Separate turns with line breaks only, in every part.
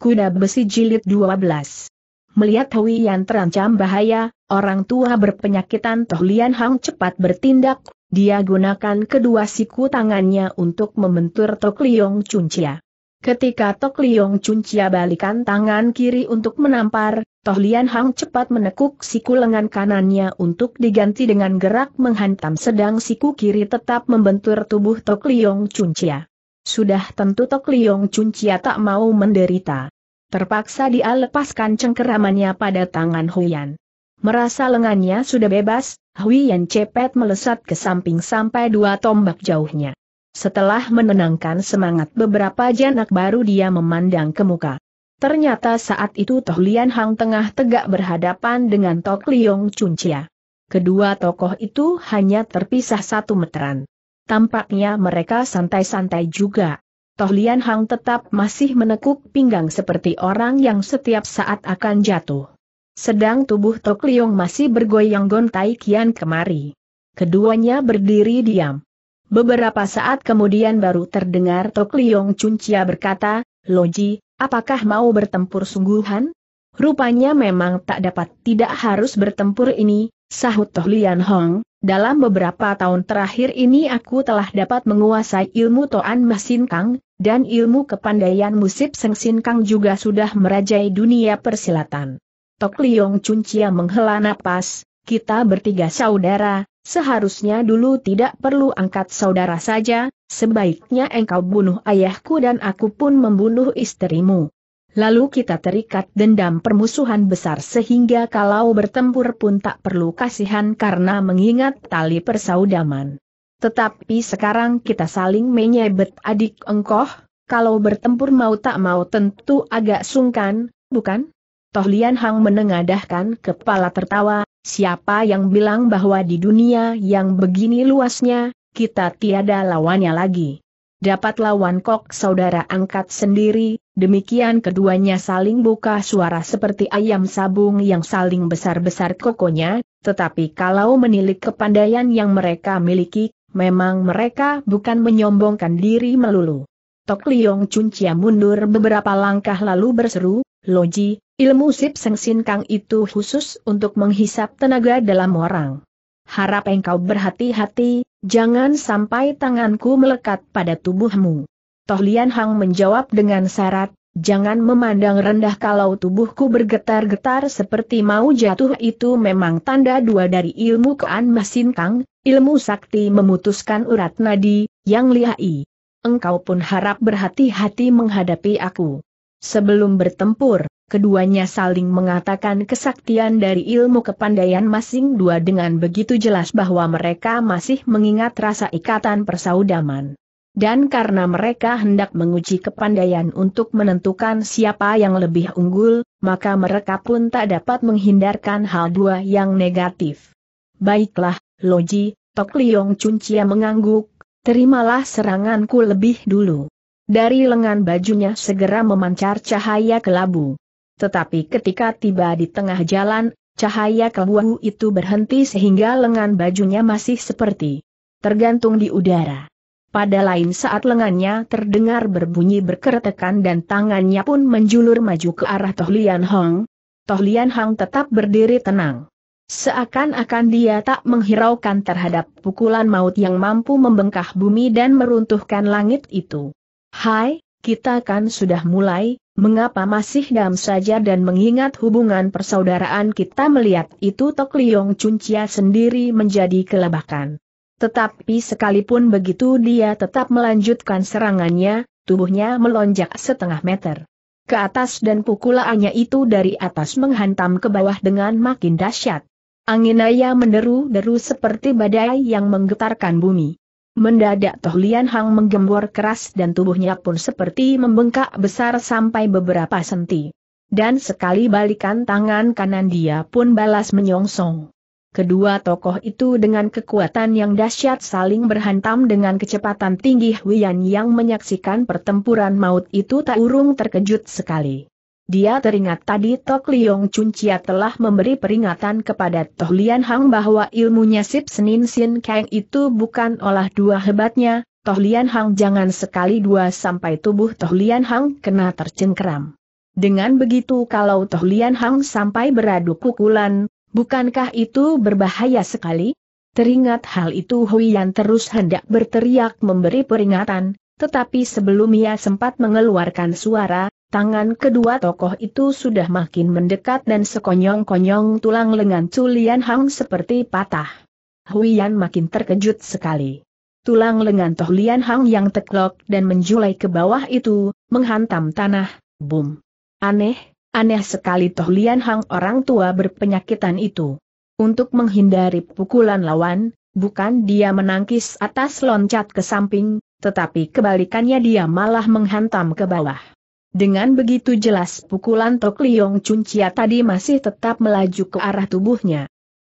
Kuda Besi Jilid 12 Melihat Hui Yan terancam bahaya, orang tua berpenyakitan Toh Lian Hang cepat bertindak, dia gunakan kedua siku tangannya untuk membentur Tok Liong Chia. Ketika Tok Liong Chia balikan tangan kiri untuk menampar, Toh Lian Hang cepat menekuk siku lengan kanannya untuk diganti dengan gerak menghantam sedang siku kiri tetap membentur tubuh Tok Liong Chia. Sudah tentu Tok Liong Cuncia tak mau menderita. Terpaksa dia lepaskan cengkeramannya pada tangan Huyan. Merasa lengannya sudah bebas, Huyan cepet melesat ke samping sampai dua tombak jauhnya. Setelah menenangkan semangat beberapa janak baru dia memandang ke muka. Ternyata saat itu Toh Lian Hang tengah tegak berhadapan dengan Tok Liong Cuncia. Kedua tokoh itu hanya terpisah satu meteran tampaknya mereka santai-santai juga. Toh Lian Hang tetap masih menekuk pinggang seperti orang yang setiap saat akan jatuh. Sedang tubuh Tok Liong masih bergoyang gontai kian kemari. Keduanya berdiri diam. Beberapa saat kemudian baru terdengar Tok Liong Cuncia berkata, Loji, apakah mau bertempur sungguhan? Rupanya memang tak dapat tidak harus bertempur ini, sahut Toh Lian Hong, dalam beberapa tahun terakhir ini aku telah dapat menguasai ilmu Toan Mesin Kang, dan ilmu kepandaian musib Seng Sin Kang juga sudah merajai dunia persilatan. Tok Liong Chia menghela napas, kita bertiga saudara, seharusnya dulu tidak perlu angkat saudara saja, sebaiknya engkau bunuh ayahku dan aku pun membunuh istrimu. Lalu kita terikat dendam permusuhan besar sehingga kalau bertempur pun tak perlu kasihan karena mengingat tali persaudaman. Tetapi sekarang kita saling menyebet adik engkoh, kalau bertempur mau tak mau tentu agak sungkan, bukan? Toh Lian Hang menengadahkan kepala tertawa, siapa yang bilang bahwa di dunia yang begini luasnya, kita tiada lawannya lagi. Dapat lawan kok saudara angkat sendiri, Demikian keduanya saling buka suara seperti ayam sabung yang saling besar-besar kokonya, tetapi kalau menilik kepandaian yang mereka miliki, memang mereka bukan menyombongkan diri melulu. Tok Liong Cuncia mundur beberapa langkah lalu berseru, Loji, ilmu sip sengsin kang itu khusus untuk menghisap tenaga dalam orang. Harap engkau berhati-hati, jangan sampai tanganku melekat pada tubuhmu. Toh Lian Hang menjawab dengan syarat, jangan memandang rendah kalau tubuhku bergetar-getar seperti mau jatuh itu memang tanda dua dari ilmu kean Masin Kang, ilmu sakti memutuskan urat nadi, yang lihai. Engkau pun harap berhati-hati menghadapi aku. Sebelum bertempur, keduanya saling mengatakan kesaktian dari ilmu kepandaian masing dua dengan begitu jelas bahwa mereka masih mengingat rasa ikatan persaudaman dan karena mereka hendak menguji kepandaian untuk menentukan siapa yang lebih unggul, maka mereka pun tak dapat menghindarkan hal dua yang negatif. Baiklah, Loji, Tok Liong Cuncia mengangguk, terimalah seranganku lebih dulu. Dari lengan bajunya segera memancar cahaya kelabu. Tetapi ketika tiba di tengah jalan, cahaya kelabu itu berhenti sehingga lengan bajunya masih seperti tergantung di udara. Pada lain saat lengannya terdengar berbunyi berkeretekan dan tangannya pun menjulur maju ke arah Tohlian Hong. Tohlian Hong tetap berdiri tenang. Seakan-akan dia tak menghiraukan terhadap pukulan maut yang mampu membengkah bumi dan meruntuhkan langit itu. Hai, kita kan sudah mulai, mengapa masih dam saja dan mengingat hubungan persaudaraan kita melihat itu Tok Liong Cuncia sendiri menjadi kelebakan. Tetapi sekalipun begitu dia tetap melanjutkan serangannya, tubuhnya melonjak setengah meter ke atas dan pukulannya itu dari atas menghantam ke bawah dengan makin dahsyat. Angin ayah menderu-deru seperti badai yang menggetarkan bumi. Mendadak Toh Lian Hang menggembor keras dan tubuhnya pun seperti membengkak besar sampai beberapa senti. Dan sekali balikan tangan kanan dia pun balas menyongsong. Kedua tokoh itu dengan kekuatan yang dahsyat saling berhantam dengan kecepatan tinggi Huyan yang menyaksikan pertempuran maut itu tak urung terkejut sekali. Dia teringat tadi Tok Liong Cuncia telah memberi peringatan kepada Toh Lian Hang bahwa ilmunya Sip Senin Sin Kang itu bukan olah dua hebatnya, Toh Lian Hang jangan sekali dua sampai tubuh Toh Lian Hang kena tercengkeram. Dengan begitu kalau Toh Lian Hang sampai beradu pukulan, Bukankah itu berbahaya sekali? Teringat hal itu Huiyan terus hendak berteriak memberi peringatan, tetapi sebelum ia sempat mengeluarkan suara, tangan kedua tokoh itu sudah makin mendekat dan sekonyong-konyong tulang lengan Culian Hang seperti patah. Huiyan makin terkejut sekali. Tulang lengan Toh Lian Hang yang teklok dan menjulai ke bawah itu, menghantam tanah, bum. Aneh, Aneh sekali Toh Lian Hang orang tua berpenyakitan itu. Untuk menghindari pukulan lawan, bukan dia menangkis atas loncat ke samping, tetapi kebalikannya dia malah menghantam ke bawah. Dengan begitu jelas pukulan Tok Liong Chia tadi masih tetap melaju ke arah tubuhnya.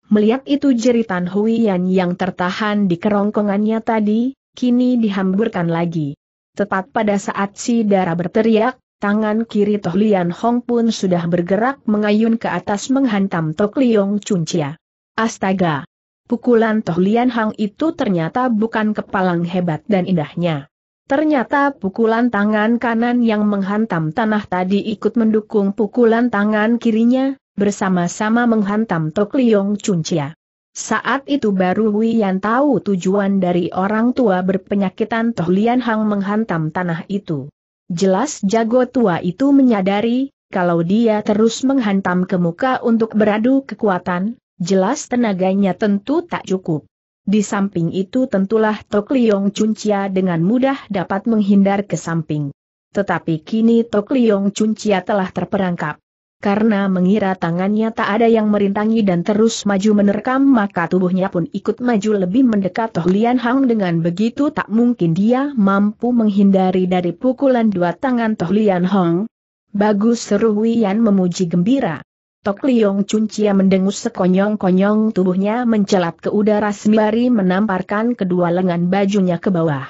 Melihat itu jeritan Yan yang tertahan di kerongkongannya tadi, kini dihamburkan lagi. Tepat pada saat si darah berteriak, Tangan kiri Toh Lian Hong pun sudah bergerak mengayun ke atas menghantam Tok Liong Chia. Astaga! Pukulan Toh Lian Hang itu ternyata bukan kepalang hebat dan indahnya. Ternyata pukulan tangan kanan yang menghantam tanah tadi ikut mendukung pukulan tangan kirinya, bersama-sama menghantam Tok Liong Chia. Saat itu baru Yan tahu tujuan dari orang tua berpenyakitan Toh Lian Hang menghantam tanah itu. Jelas jago tua itu menyadari, kalau dia terus menghantam ke muka untuk beradu kekuatan, jelas tenaganya tentu tak cukup. Di samping itu tentulah Tok Liong Cuncia dengan mudah dapat menghindar ke samping. Tetapi kini Tok Liong Cuncia telah terperangkap karena mengira tangannya tak ada yang merintangi dan terus maju menerkam maka tubuhnya pun ikut maju lebih mendekat Toh Lian Hang dengan begitu tak mungkin dia mampu menghindari dari pukulan dua tangan Toh Lian Hang. Bagus seru Wian memuji gembira. Tok Liong Cuncia mendengus sekonyong-konyong tubuhnya mencelat ke udara sembari menamparkan kedua lengan bajunya ke bawah.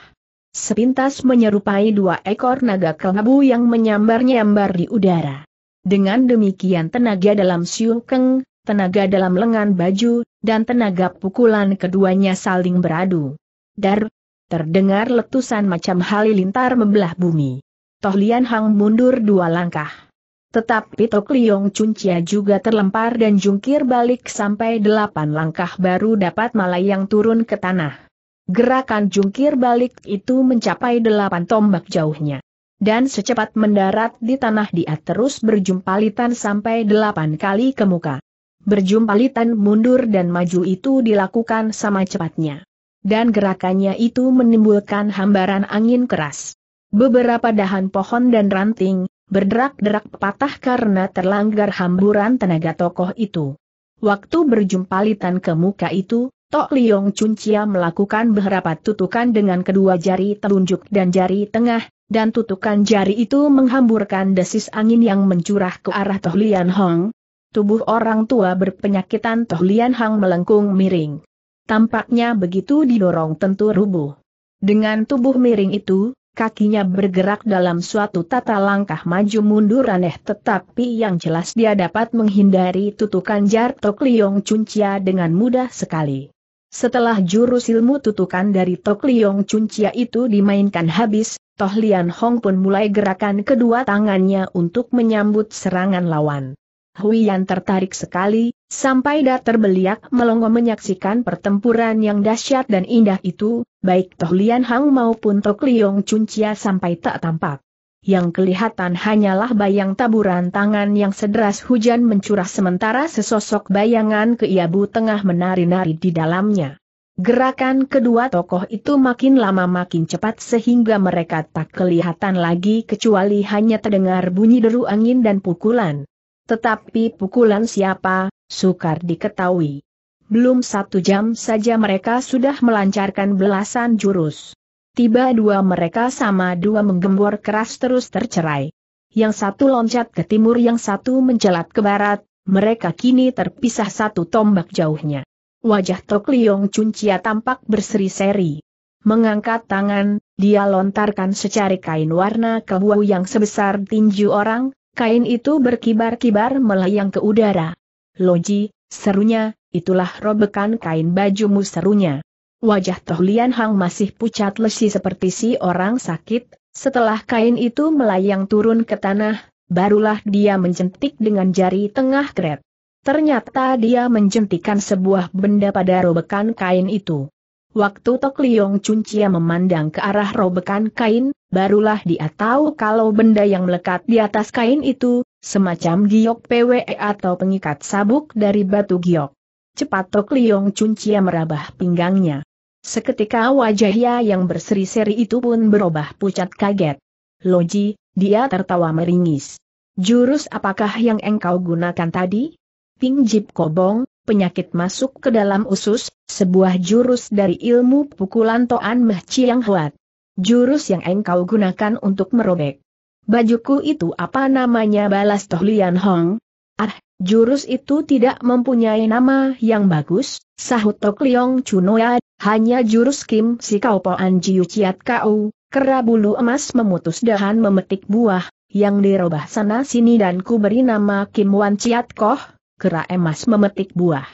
Sepintas menyerupai dua ekor naga kelabu yang menyambar-nyambar di udara. Dengan demikian tenaga dalam Siu Keng, tenaga dalam lengan baju, dan tenaga pukulan keduanya saling beradu. Dar, terdengar letusan macam halilintar membelah bumi. Toh Lian Hang mundur dua langkah. Tetapi Tok Liong Chia juga terlempar dan jungkir balik sampai delapan langkah baru dapat malayang turun ke tanah. Gerakan jungkir balik itu mencapai delapan tombak jauhnya dan secepat mendarat di tanah dia terus berjumpalitan sampai delapan kali ke muka. Berjumpalitan mundur dan maju itu dilakukan sama cepatnya. Dan gerakannya itu menimbulkan hambaran angin keras. Beberapa dahan pohon dan ranting, berderak-derak patah karena terlanggar hamburan tenaga tokoh itu. Waktu berjumpalitan ke muka itu, Tok Liong Chia melakukan beberapa tutukan dengan kedua jari telunjuk dan jari tengah, dan tutukan jari itu menghamburkan desis angin yang mencurah ke arah Toh Lian Hong. Tubuh orang tua berpenyakitan Toh Lian Hong melengkung miring. Tampaknya begitu didorong tentu rubuh. Dengan tubuh miring itu, kakinya bergerak dalam suatu tata langkah maju mundur aneh tetapi yang jelas dia dapat menghindari tutukan jar Tok Liong Chia dengan mudah sekali. Setelah jurus ilmu tutukan dari Tok Liong itu dimainkan habis, Toh Lian Hong pun mulai gerakan kedua tangannya untuk menyambut serangan lawan. Hui Yan tertarik sekali, sampai dah terbeliak melongo menyaksikan pertempuran yang dahsyat dan indah itu, baik Toh Lian Hong maupun Tok Liong sampai tak tampak yang kelihatan hanyalah bayang taburan tangan yang sederas hujan mencurah sementara sesosok bayangan keiabu tengah menari-nari di dalamnya. Gerakan kedua tokoh itu makin lama makin cepat sehingga mereka tak kelihatan lagi kecuali hanya terdengar bunyi deru angin dan pukulan. Tetapi pukulan siapa, sukar diketahui. Belum satu jam saja mereka sudah melancarkan belasan jurus. Tiba dua mereka sama dua menggembor keras terus tercerai. Yang satu loncat ke timur yang satu mencelat ke barat, mereka kini terpisah satu tombak jauhnya. Wajah Tok Liong Cuncia tampak berseri-seri. Mengangkat tangan, dia lontarkan secari kain warna kehuau yang sebesar tinju orang, kain itu berkibar-kibar melayang ke udara. Loji, serunya, itulah robekan kain bajumu serunya. Wajah Toh Lian Hang masih pucat lesi seperti si orang sakit, setelah kain itu melayang turun ke tanah, barulah dia mencentik dengan jari tengah kret. Ternyata dia menjentikan sebuah benda pada robekan kain itu. Waktu Tok Liong Cuncia memandang ke arah robekan kain, barulah dia tahu kalau benda yang melekat di atas kain itu, semacam giok PWE atau pengikat sabuk dari batu giok. Cepat Tok Liong Cuncia merabah pinggangnya. Seketika wajahnya yang berseri-seri itu pun berubah pucat kaget. Loji, dia tertawa meringis. Jurus apakah yang engkau gunakan tadi? Pingjip kobong, penyakit masuk ke dalam usus, sebuah jurus dari ilmu pukulan Toan Meh yang Huat. Jurus yang engkau gunakan untuk merobek. Bajuku itu apa namanya balas Toh Lian Hong? Ah, jurus itu tidak mempunyai nama yang bagus, sahut Tok Liong Chunoya hanya jurus Kim si kau poan jiu ciat kau, kera bulu emas memutus dahan memetik buah, yang dirobah sana sini dan ku beri nama Kim Wan Ciat Koh, kera emas memetik buah.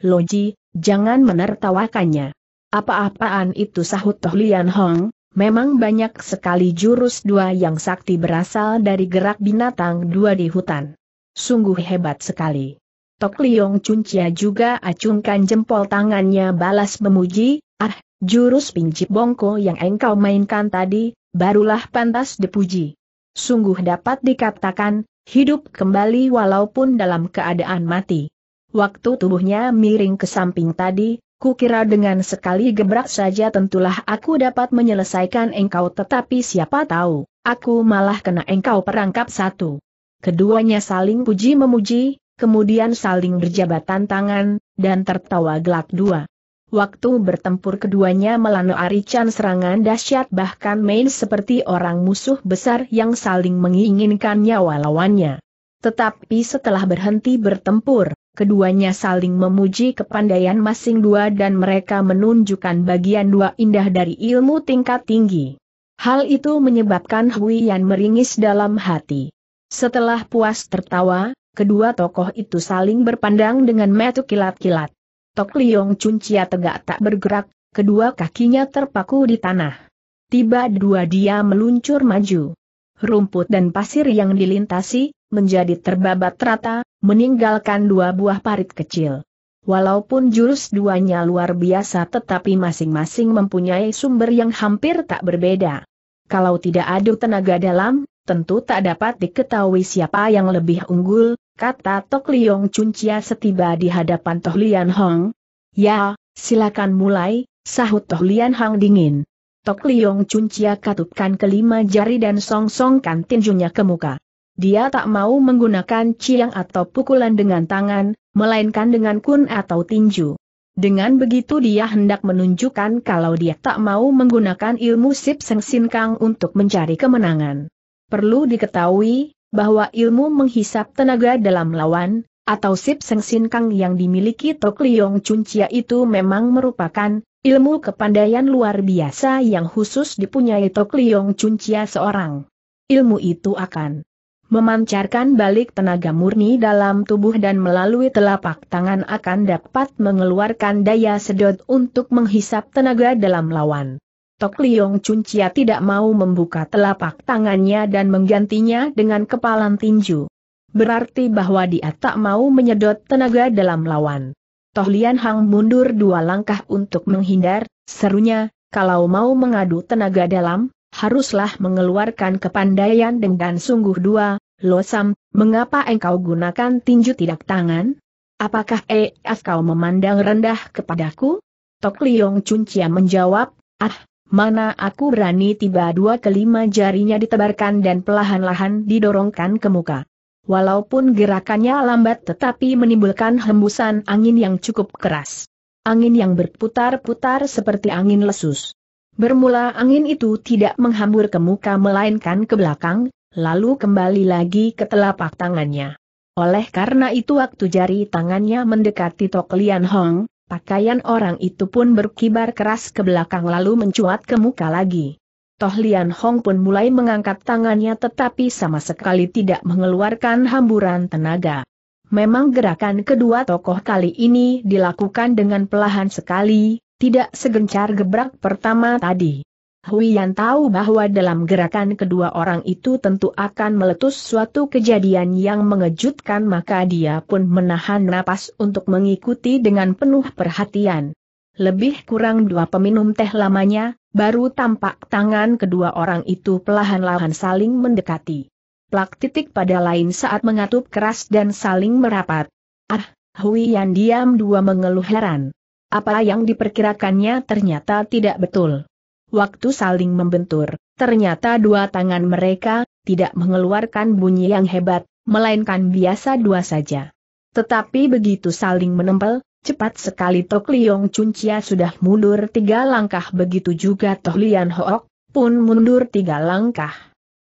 Loji, jangan menertawakannya. Apa-apaan itu sahut Toh Lian Hong, memang banyak sekali jurus dua yang sakti berasal dari gerak binatang dua di hutan. Sungguh hebat sekali. Tok Liong Chuncia juga acungkan jempol tangannya balas memuji, ah, jurus pincip bongko yang engkau mainkan tadi, barulah pantas dipuji. Sungguh dapat dikatakan, hidup kembali walaupun dalam keadaan mati. Waktu tubuhnya miring ke samping tadi, kukira dengan sekali gebrak saja tentulah aku dapat menyelesaikan engkau tetapi siapa tahu, aku malah kena engkau perangkap satu. Keduanya saling puji memuji, kemudian saling berjabatan tangan, dan tertawa gelak dua. Waktu bertempur keduanya arican serangan dahsyat bahkan main seperti orang musuh besar yang saling menginginkan nyawa lawannya. Tetapi setelah berhenti bertempur, keduanya saling memuji kepandaian masing dua dan mereka menunjukkan bagian dua indah dari ilmu tingkat tinggi. Hal itu menyebabkan Hui Yan meringis dalam hati. Setelah puas tertawa, Kedua tokoh itu saling berpandang dengan metu kilat-kilat. Tok Liong Cuncia tegak tak bergerak, kedua kakinya terpaku di tanah. Tiba dua dia meluncur maju. Rumput dan pasir yang dilintasi, menjadi terbabat rata, meninggalkan dua buah parit kecil. Walaupun jurus duanya luar biasa tetapi masing-masing mempunyai sumber yang hampir tak berbeda. Kalau tidak adu tenaga dalam, tentu tak dapat diketahui siapa yang lebih unggul, kata Tok Liong Chun setiba di hadapan Toh Lian Hong. Ya, silakan mulai, sahut Toh Lian Hong dingin. Tok Liong Chun katupkan kelima jari dan song-songkan tinjunya ke muka. Dia tak mau menggunakan ciang atau pukulan dengan tangan, melainkan dengan kun atau tinju. Dengan begitu dia hendak menunjukkan kalau dia tak mau menggunakan ilmu sip seng sin kang untuk mencari kemenangan. Perlu diketahui, bahwa ilmu menghisap tenaga dalam lawan, atau sip seng sin kang yang dimiliki Tok Liong Chuncia itu memang merupakan ilmu kepandaian luar biasa yang khusus dipunyai Tok Liong Chuncia seorang. Ilmu itu akan memancarkan balik tenaga murni dalam tubuh dan melalui telapak tangan akan dapat mengeluarkan daya sedot untuk menghisap tenaga dalam lawan. Tok Liong Chuncia tidak mau membuka telapak tangannya dan menggantinya dengan kepalan tinju. Berarti bahwa dia tak mau menyedot tenaga dalam lawan. Toh Lian Hang mundur dua langkah untuk menghindar, serunya, kalau mau mengadu tenaga dalam, haruslah mengeluarkan kepandaian dengan sungguh dua, Lo Sam, mengapa engkau gunakan tinju tidak tangan? Apakah eh, as kau memandang rendah kepadaku? Tok Liong Chuncia menjawab, ah, mana aku berani tiba dua kelima jarinya ditebarkan dan pelahan-lahan didorongkan ke muka. Walaupun gerakannya lambat tetapi menimbulkan hembusan angin yang cukup keras. Angin yang berputar-putar seperti angin lesus. Bermula angin itu tidak menghambur ke muka melainkan ke belakang, lalu kembali lagi ke telapak tangannya. Oleh karena itu waktu jari tangannya mendekati Tok Lian Hong, Pakaian orang itu pun berkibar keras ke belakang lalu mencuat ke muka lagi. Toh Lian Hong pun mulai mengangkat tangannya tetapi sama sekali tidak mengeluarkan hamburan tenaga. Memang gerakan kedua tokoh kali ini dilakukan dengan pelahan sekali, tidak segencar gebrak pertama tadi. Hui Yan tahu bahwa dalam gerakan kedua orang itu tentu akan meletus suatu kejadian yang mengejutkan maka dia pun menahan napas untuk mengikuti dengan penuh perhatian. Lebih kurang dua peminum teh lamanya, baru tampak tangan kedua orang itu pelahan-lahan saling mendekati. Plak titik pada lain saat mengatup keras dan saling merapat. Ah, Hui Yan diam dua mengeluh heran. Apa yang diperkirakannya ternyata tidak betul waktu saling membentur, ternyata dua tangan mereka tidak mengeluarkan bunyi yang hebat, melainkan biasa dua saja. Tetapi begitu saling menempel, cepat sekali Tok Liong Cuncia sudah mundur tiga langkah begitu juga Toh Lian Hook pun mundur tiga langkah.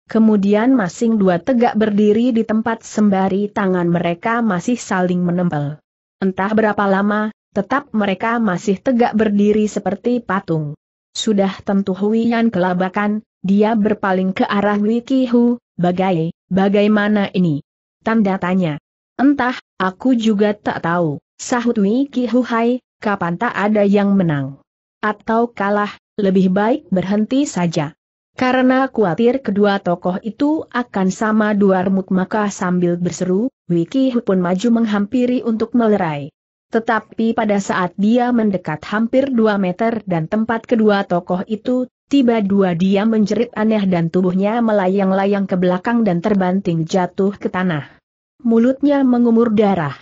Kemudian masing dua tegak berdiri di tempat sembari tangan mereka masih saling menempel. Entah berapa lama, tetap mereka masih tegak berdiri seperti patung. Sudah tentu Huian kelabakan, dia berpaling ke arah Hu, bagai, bagaimana ini? Tanda tanya. Entah, aku juga tak tahu, sahut Hu hai, kapan tak ada yang menang. Atau kalah, lebih baik berhenti saja. Karena khawatir kedua tokoh itu akan sama dua remuk maka sambil berseru, Wikihu pun maju menghampiri untuk melerai. Tetapi pada saat dia mendekat hampir 2 meter dan tempat kedua tokoh itu, tiba dua dia menjerit aneh dan tubuhnya melayang-layang ke belakang dan terbanting jatuh ke tanah. Mulutnya mengumur darah.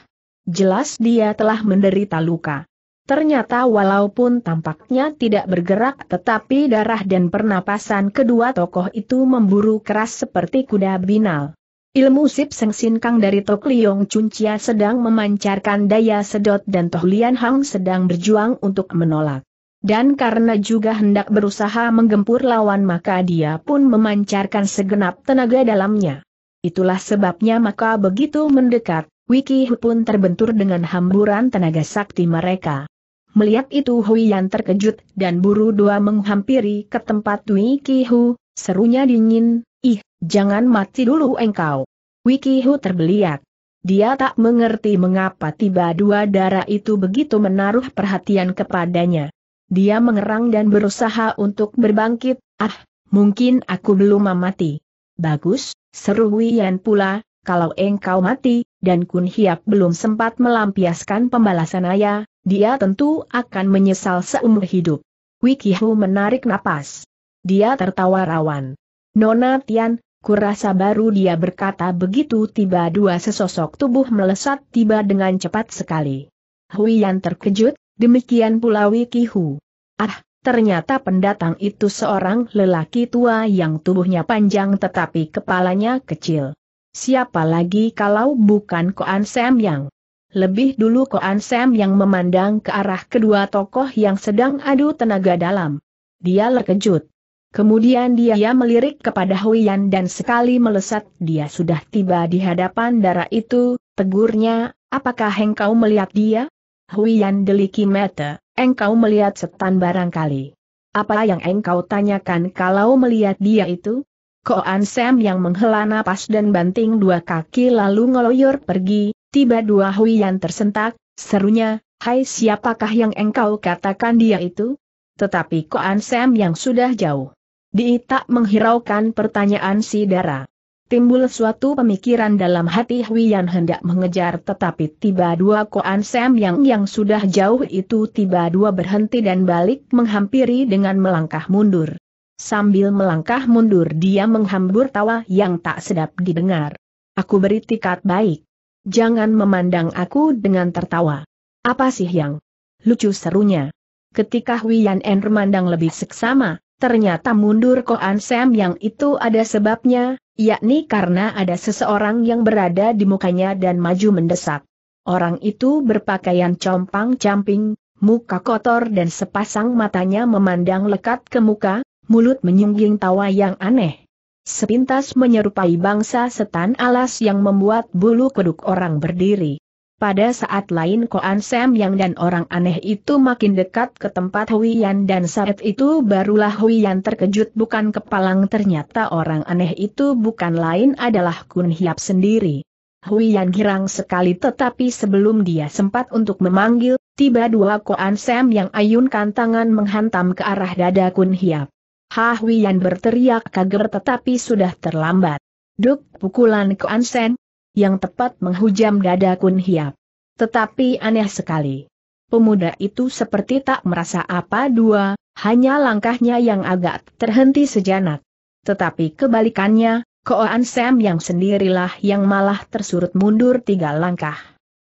Jelas dia telah menderita luka. Ternyata walaupun tampaknya tidak bergerak tetapi darah dan pernapasan kedua tokoh itu memburu keras seperti kuda binal. Ilmu Sip Seng Sin Kang dari Tok Liong Chia sedang memancarkan daya sedot dan Toh Lian Hang sedang berjuang untuk menolak. Dan karena juga hendak berusaha menggempur lawan maka dia pun memancarkan segenap tenaga dalamnya. Itulah sebabnya maka begitu mendekat, Wiki Hu pun terbentur dengan hamburan tenaga sakti mereka. Melihat itu Hui Yan terkejut dan buru dua menghampiri ke tempat Wiki Hu, serunya dingin, Ih, jangan mati dulu engkau. Wikihu terbeliak. Dia tak mengerti mengapa tiba dua darah itu begitu menaruh perhatian kepadanya. Dia mengerang dan berusaha untuk berbangkit, ah, mungkin aku belum mati. Bagus, seru Wian pula, kalau engkau mati, dan Kun Hiap belum sempat melampiaskan pembalasan ayah, dia tentu akan menyesal seumur hidup. Wikihu menarik napas. Dia tertawa rawan. Nona Tian, kurasa baru dia berkata begitu tiba dua sesosok tubuh melesat tiba dengan cepat sekali. Hui Yan terkejut, demikian pula Wiki Hu. Ah, ternyata pendatang itu seorang lelaki tua yang tubuhnya panjang tetapi kepalanya kecil. Siapa lagi kalau bukan Koan Sam Yang? Lebih dulu Koan Sam yang memandang ke arah kedua tokoh yang sedang adu tenaga dalam. Dia terkejut. Kemudian dia melirik kepada Huyan dan sekali melesat dia sudah tiba di hadapan darah itu, tegurnya, apakah engkau melihat dia? Huyan deliki mata, engkau melihat setan barangkali. Apa yang engkau tanyakan kalau melihat dia itu? Koan Sam yang menghela napas dan banting dua kaki lalu ngeloyor pergi, tiba dua Huyan tersentak, serunya, Hai siapakah yang engkau katakan dia itu? Tetapi Koan Sam yang sudah jauh. Di tak menghiraukan pertanyaan si Dara. Timbul suatu pemikiran dalam hati Hui yang hendak mengejar tetapi tiba dua Koan Sam yang yang sudah jauh itu tiba dua berhenti dan balik menghampiri dengan melangkah mundur. Sambil melangkah mundur dia menghambur tawa yang tak sedap didengar. Aku beri tikat baik. Jangan memandang aku dengan tertawa. Apa sih yang lucu serunya? Ketika Hui Yan En memandang lebih seksama, Ternyata mundur Koan Sam yang itu ada sebabnya, yakni karena ada seseorang yang berada di mukanya dan maju mendesak. Orang itu berpakaian compang-camping, muka kotor dan sepasang matanya memandang lekat ke muka, mulut menyungging tawa yang aneh. Sepintas menyerupai bangsa setan alas yang membuat bulu kuduk orang berdiri. Pada saat lain Koan Sam Yang dan orang aneh itu makin dekat ke tempat Hui Yan dan saat itu barulah Hui Yan terkejut bukan kepalang ternyata orang aneh itu bukan lain adalah Kun Hiap sendiri. Hui Yan girang sekali tetapi sebelum dia sempat untuk memanggil, tiba dua Koan Sam Yang ayunkan tangan menghantam ke arah dada Kun Hiap. Ha Hui Yan berteriak kaget tetapi sudah terlambat. Duk pukulan Koan Sam yang tepat menghujam dada Kun Hiap. Tetapi aneh sekali. Pemuda itu seperti tak merasa apa dua, hanya langkahnya yang agak terhenti sejenak. Tetapi kebalikannya, Koan Sam yang sendirilah yang malah tersurut mundur tiga langkah.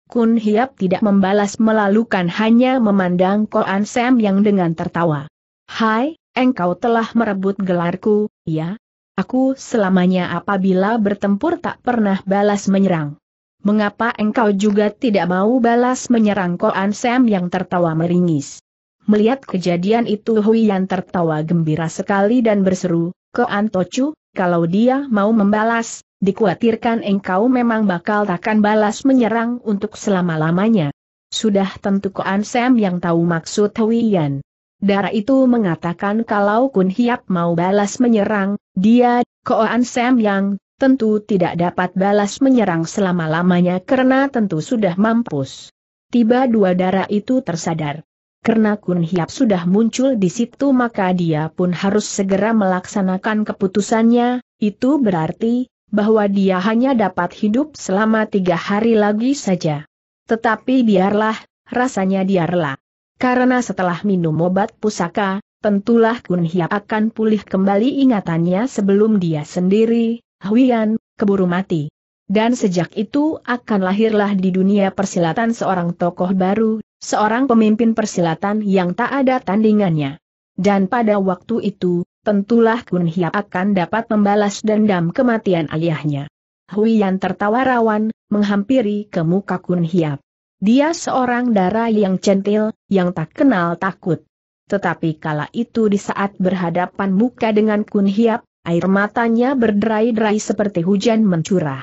Kun Hiap tidak membalas melalukan hanya memandang Koan Sam yang dengan tertawa. Hai, engkau telah merebut gelarku, ya? Aku selamanya apabila bertempur tak pernah balas menyerang. Mengapa engkau juga tidak mau balas menyerang Koan Sam yang tertawa meringis? Melihat kejadian itu Hui Yan tertawa gembira sekali dan berseru, Koan Tocu, kalau dia mau membalas, dikhawatirkan engkau memang bakal takkan balas menyerang untuk selama-lamanya. Sudah tentu Koan Sam yang tahu maksud Hui Yan. Darah itu mengatakan kalau Kun Hiap mau balas menyerang, dia, Koan Sam Yang, tentu tidak dapat balas menyerang selama-lamanya karena tentu sudah mampus. Tiba dua darah itu tersadar. Karena Kun Hiap sudah muncul di situ maka dia pun harus segera melaksanakan keputusannya, itu berarti, bahwa dia hanya dapat hidup selama tiga hari lagi saja. Tetapi biarlah, rasanya biarlah. Karena setelah minum obat pusaka, tentulah Kun Hiap akan pulih kembali ingatannya sebelum dia sendiri, Huyan, keburu mati. Dan sejak itu akan lahirlah di dunia persilatan seorang tokoh baru, seorang pemimpin persilatan yang tak ada tandingannya. Dan pada waktu itu, tentulah Kun Hiap akan dapat membalas dendam kematian ayahnya. Huyan tertawa rawan, menghampiri ke muka Kun Hiap. Dia seorang darah yang centil, yang tak kenal takut. Tetapi kala itu di saat berhadapan muka dengan Kun Hiap, air matanya berderai-derai seperti hujan mencurah.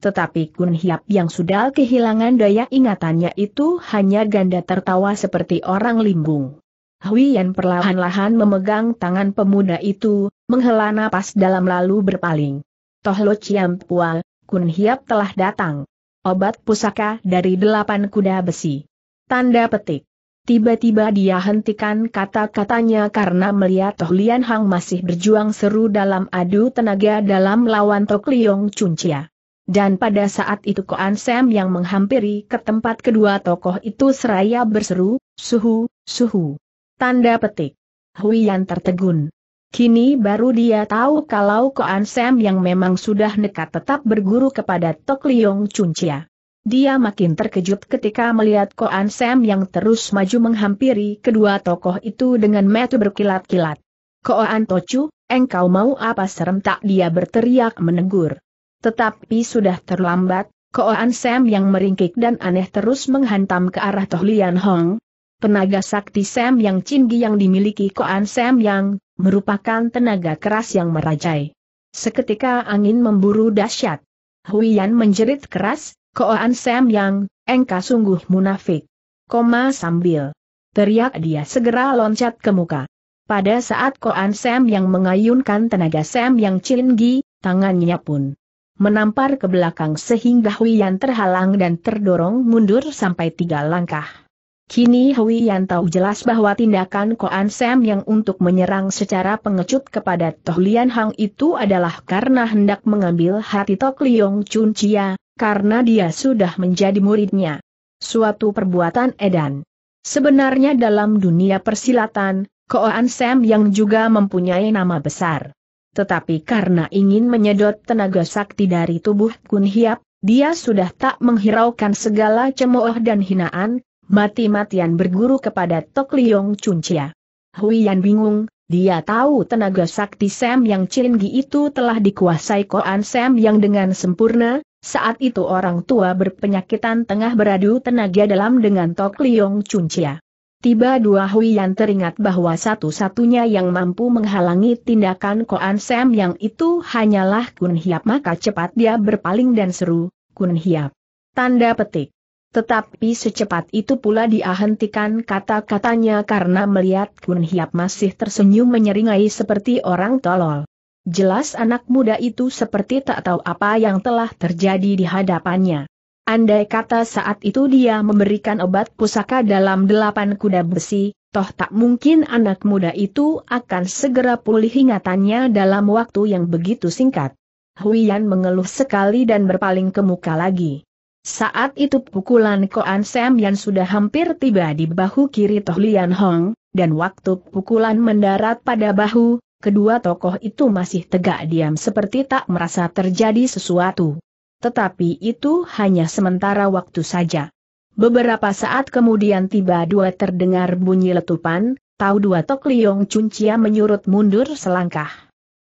Tetapi Kun Hiap yang sudah kehilangan daya ingatannya itu hanya ganda tertawa seperti orang limbung. Hui Yan perlahan-lahan memegang tangan pemuda itu, menghela napas dalam lalu berpaling. Toh Lo Chiam Pua, Kun Hiap telah datang. Obat pusaka dari delapan kuda besi. Tanda petik. Tiba-tiba dia hentikan kata-katanya karena melihat Toh Lian Hang masih berjuang seru dalam adu tenaga dalam lawan Tok Liong Chuncia. Dan pada saat itu Koan Sam yang menghampiri ke tempat kedua tokoh itu seraya berseru, suhu, suhu. Tanda petik. Hui Yan tertegun. Kini baru dia tahu kalau Koan Sam yang memang sudah nekat tetap berguru kepada Tok Liong Chuncia. Dia makin terkejut ketika melihat Koan Sam yang terus maju menghampiri kedua tokoh itu dengan metu berkilat-kilat. Koan Tochu, engkau mau apa serentak dia berteriak menegur. Tetapi sudah terlambat, Koan Sam yang meringkik dan aneh terus menghantam ke arah Toh Lian Hong, Tenaga sakti Sam yang Cinggi yang dimiliki Koan Sam yang, merupakan tenaga keras yang merajai. Seketika angin memburu dahsyat. Huian menjerit keras, Koan Sam yang, engka sungguh munafik. Koma sambil teriak dia segera loncat ke muka. Pada saat Koan Sam yang mengayunkan tenaga Sam yang Cinggi, tangannya pun menampar ke belakang sehingga Huian terhalang dan terdorong mundur sampai tiga langkah. Kini Hui Yan tahu jelas bahwa tindakan Koan Sam yang untuk menyerang secara pengecut kepada Toh Lian Hang itu adalah karena hendak mengambil hati Tok Liong Chun Chia, karena dia sudah menjadi muridnya. Suatu perbuatan edan. Sebenarnya dalam dunia persilatan, Koan Sam yang juga mempunyai nama besar. Tetapi karena ingin menyedot tenaga sakti dari tubuh Kun Hiap, dia sudah tak menghiraukan segala cemooh dan hinaan, mati-matian berguru kepada Tok Liong Chuncia. Yan bingung, dia tahu tenaga sakti Sam yang Cilinggi itu telah dikuasai Koan Sam yang dengan sempurna, saat itu orang tua berpenyakitan tengah beradu tenaga dalam dengan Tok Liong Chuncia. Tiba dua Hui Yan teringat bahwa satu-satunya yang mampu menghalangi tindakan Koan Sam yang itu hanyalah Kun Hiap maka cepat dia berpaling dan seru, Kun Hiap. Tanda petik. Tetapi secepat itu pula dia kata-katanya karena melihat Kun Hiap masih tersenyum menyeringai seperti orang tolol. Jelas anak muda itu seperti tak tahu apa yang telah terjadi di hadapannya. Andai kata saat itu dia memberikan obat pusaka dalam delapan kuda besi, toh tak mungkin anak muda itu akan segera pulih ingatannya dalam waktu yang begitu singkat. Huian mengeluh sekali dan berpaling ke muka lagi. Saat itu pukulan Koan Sam yang sudah hampir tiba di bahu kiri Toh Lian Hong, dan waktu pukulan mendarat pada bahu, kedua tokoh itu masih tegak diam seperti tak merasa terjadi sesuatu. Tetapi itu hanya sementara waktu saja. Beberapa saat kemudian tiba dua terdengar bunyi letupan, tahu dua Tok Liong Cuncia menyurut mundur selangkah.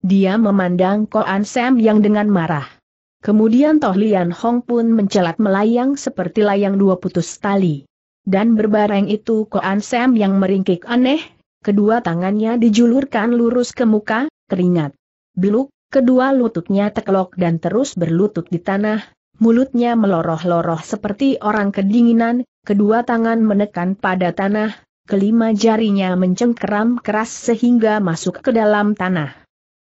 Dia memandang Koan Sam yang dengan marah. Kemudian Toh Lian Hong pun mencelat melayang seperti layang dua putus tali. Dan berbareng itu Koan Sam yang meringkik aneh, kedua tangannya dijulurkan lurus ke muka, keringat. Biluk, kedua lututnya teklok dan terus berlutut di tanah, mulutnya meloroh-loroh seperti orang kedinginan, kedua tangan menekan pada tanah, kelima jarinya mencengkeram keras sehingga masuk ke dalam tanah.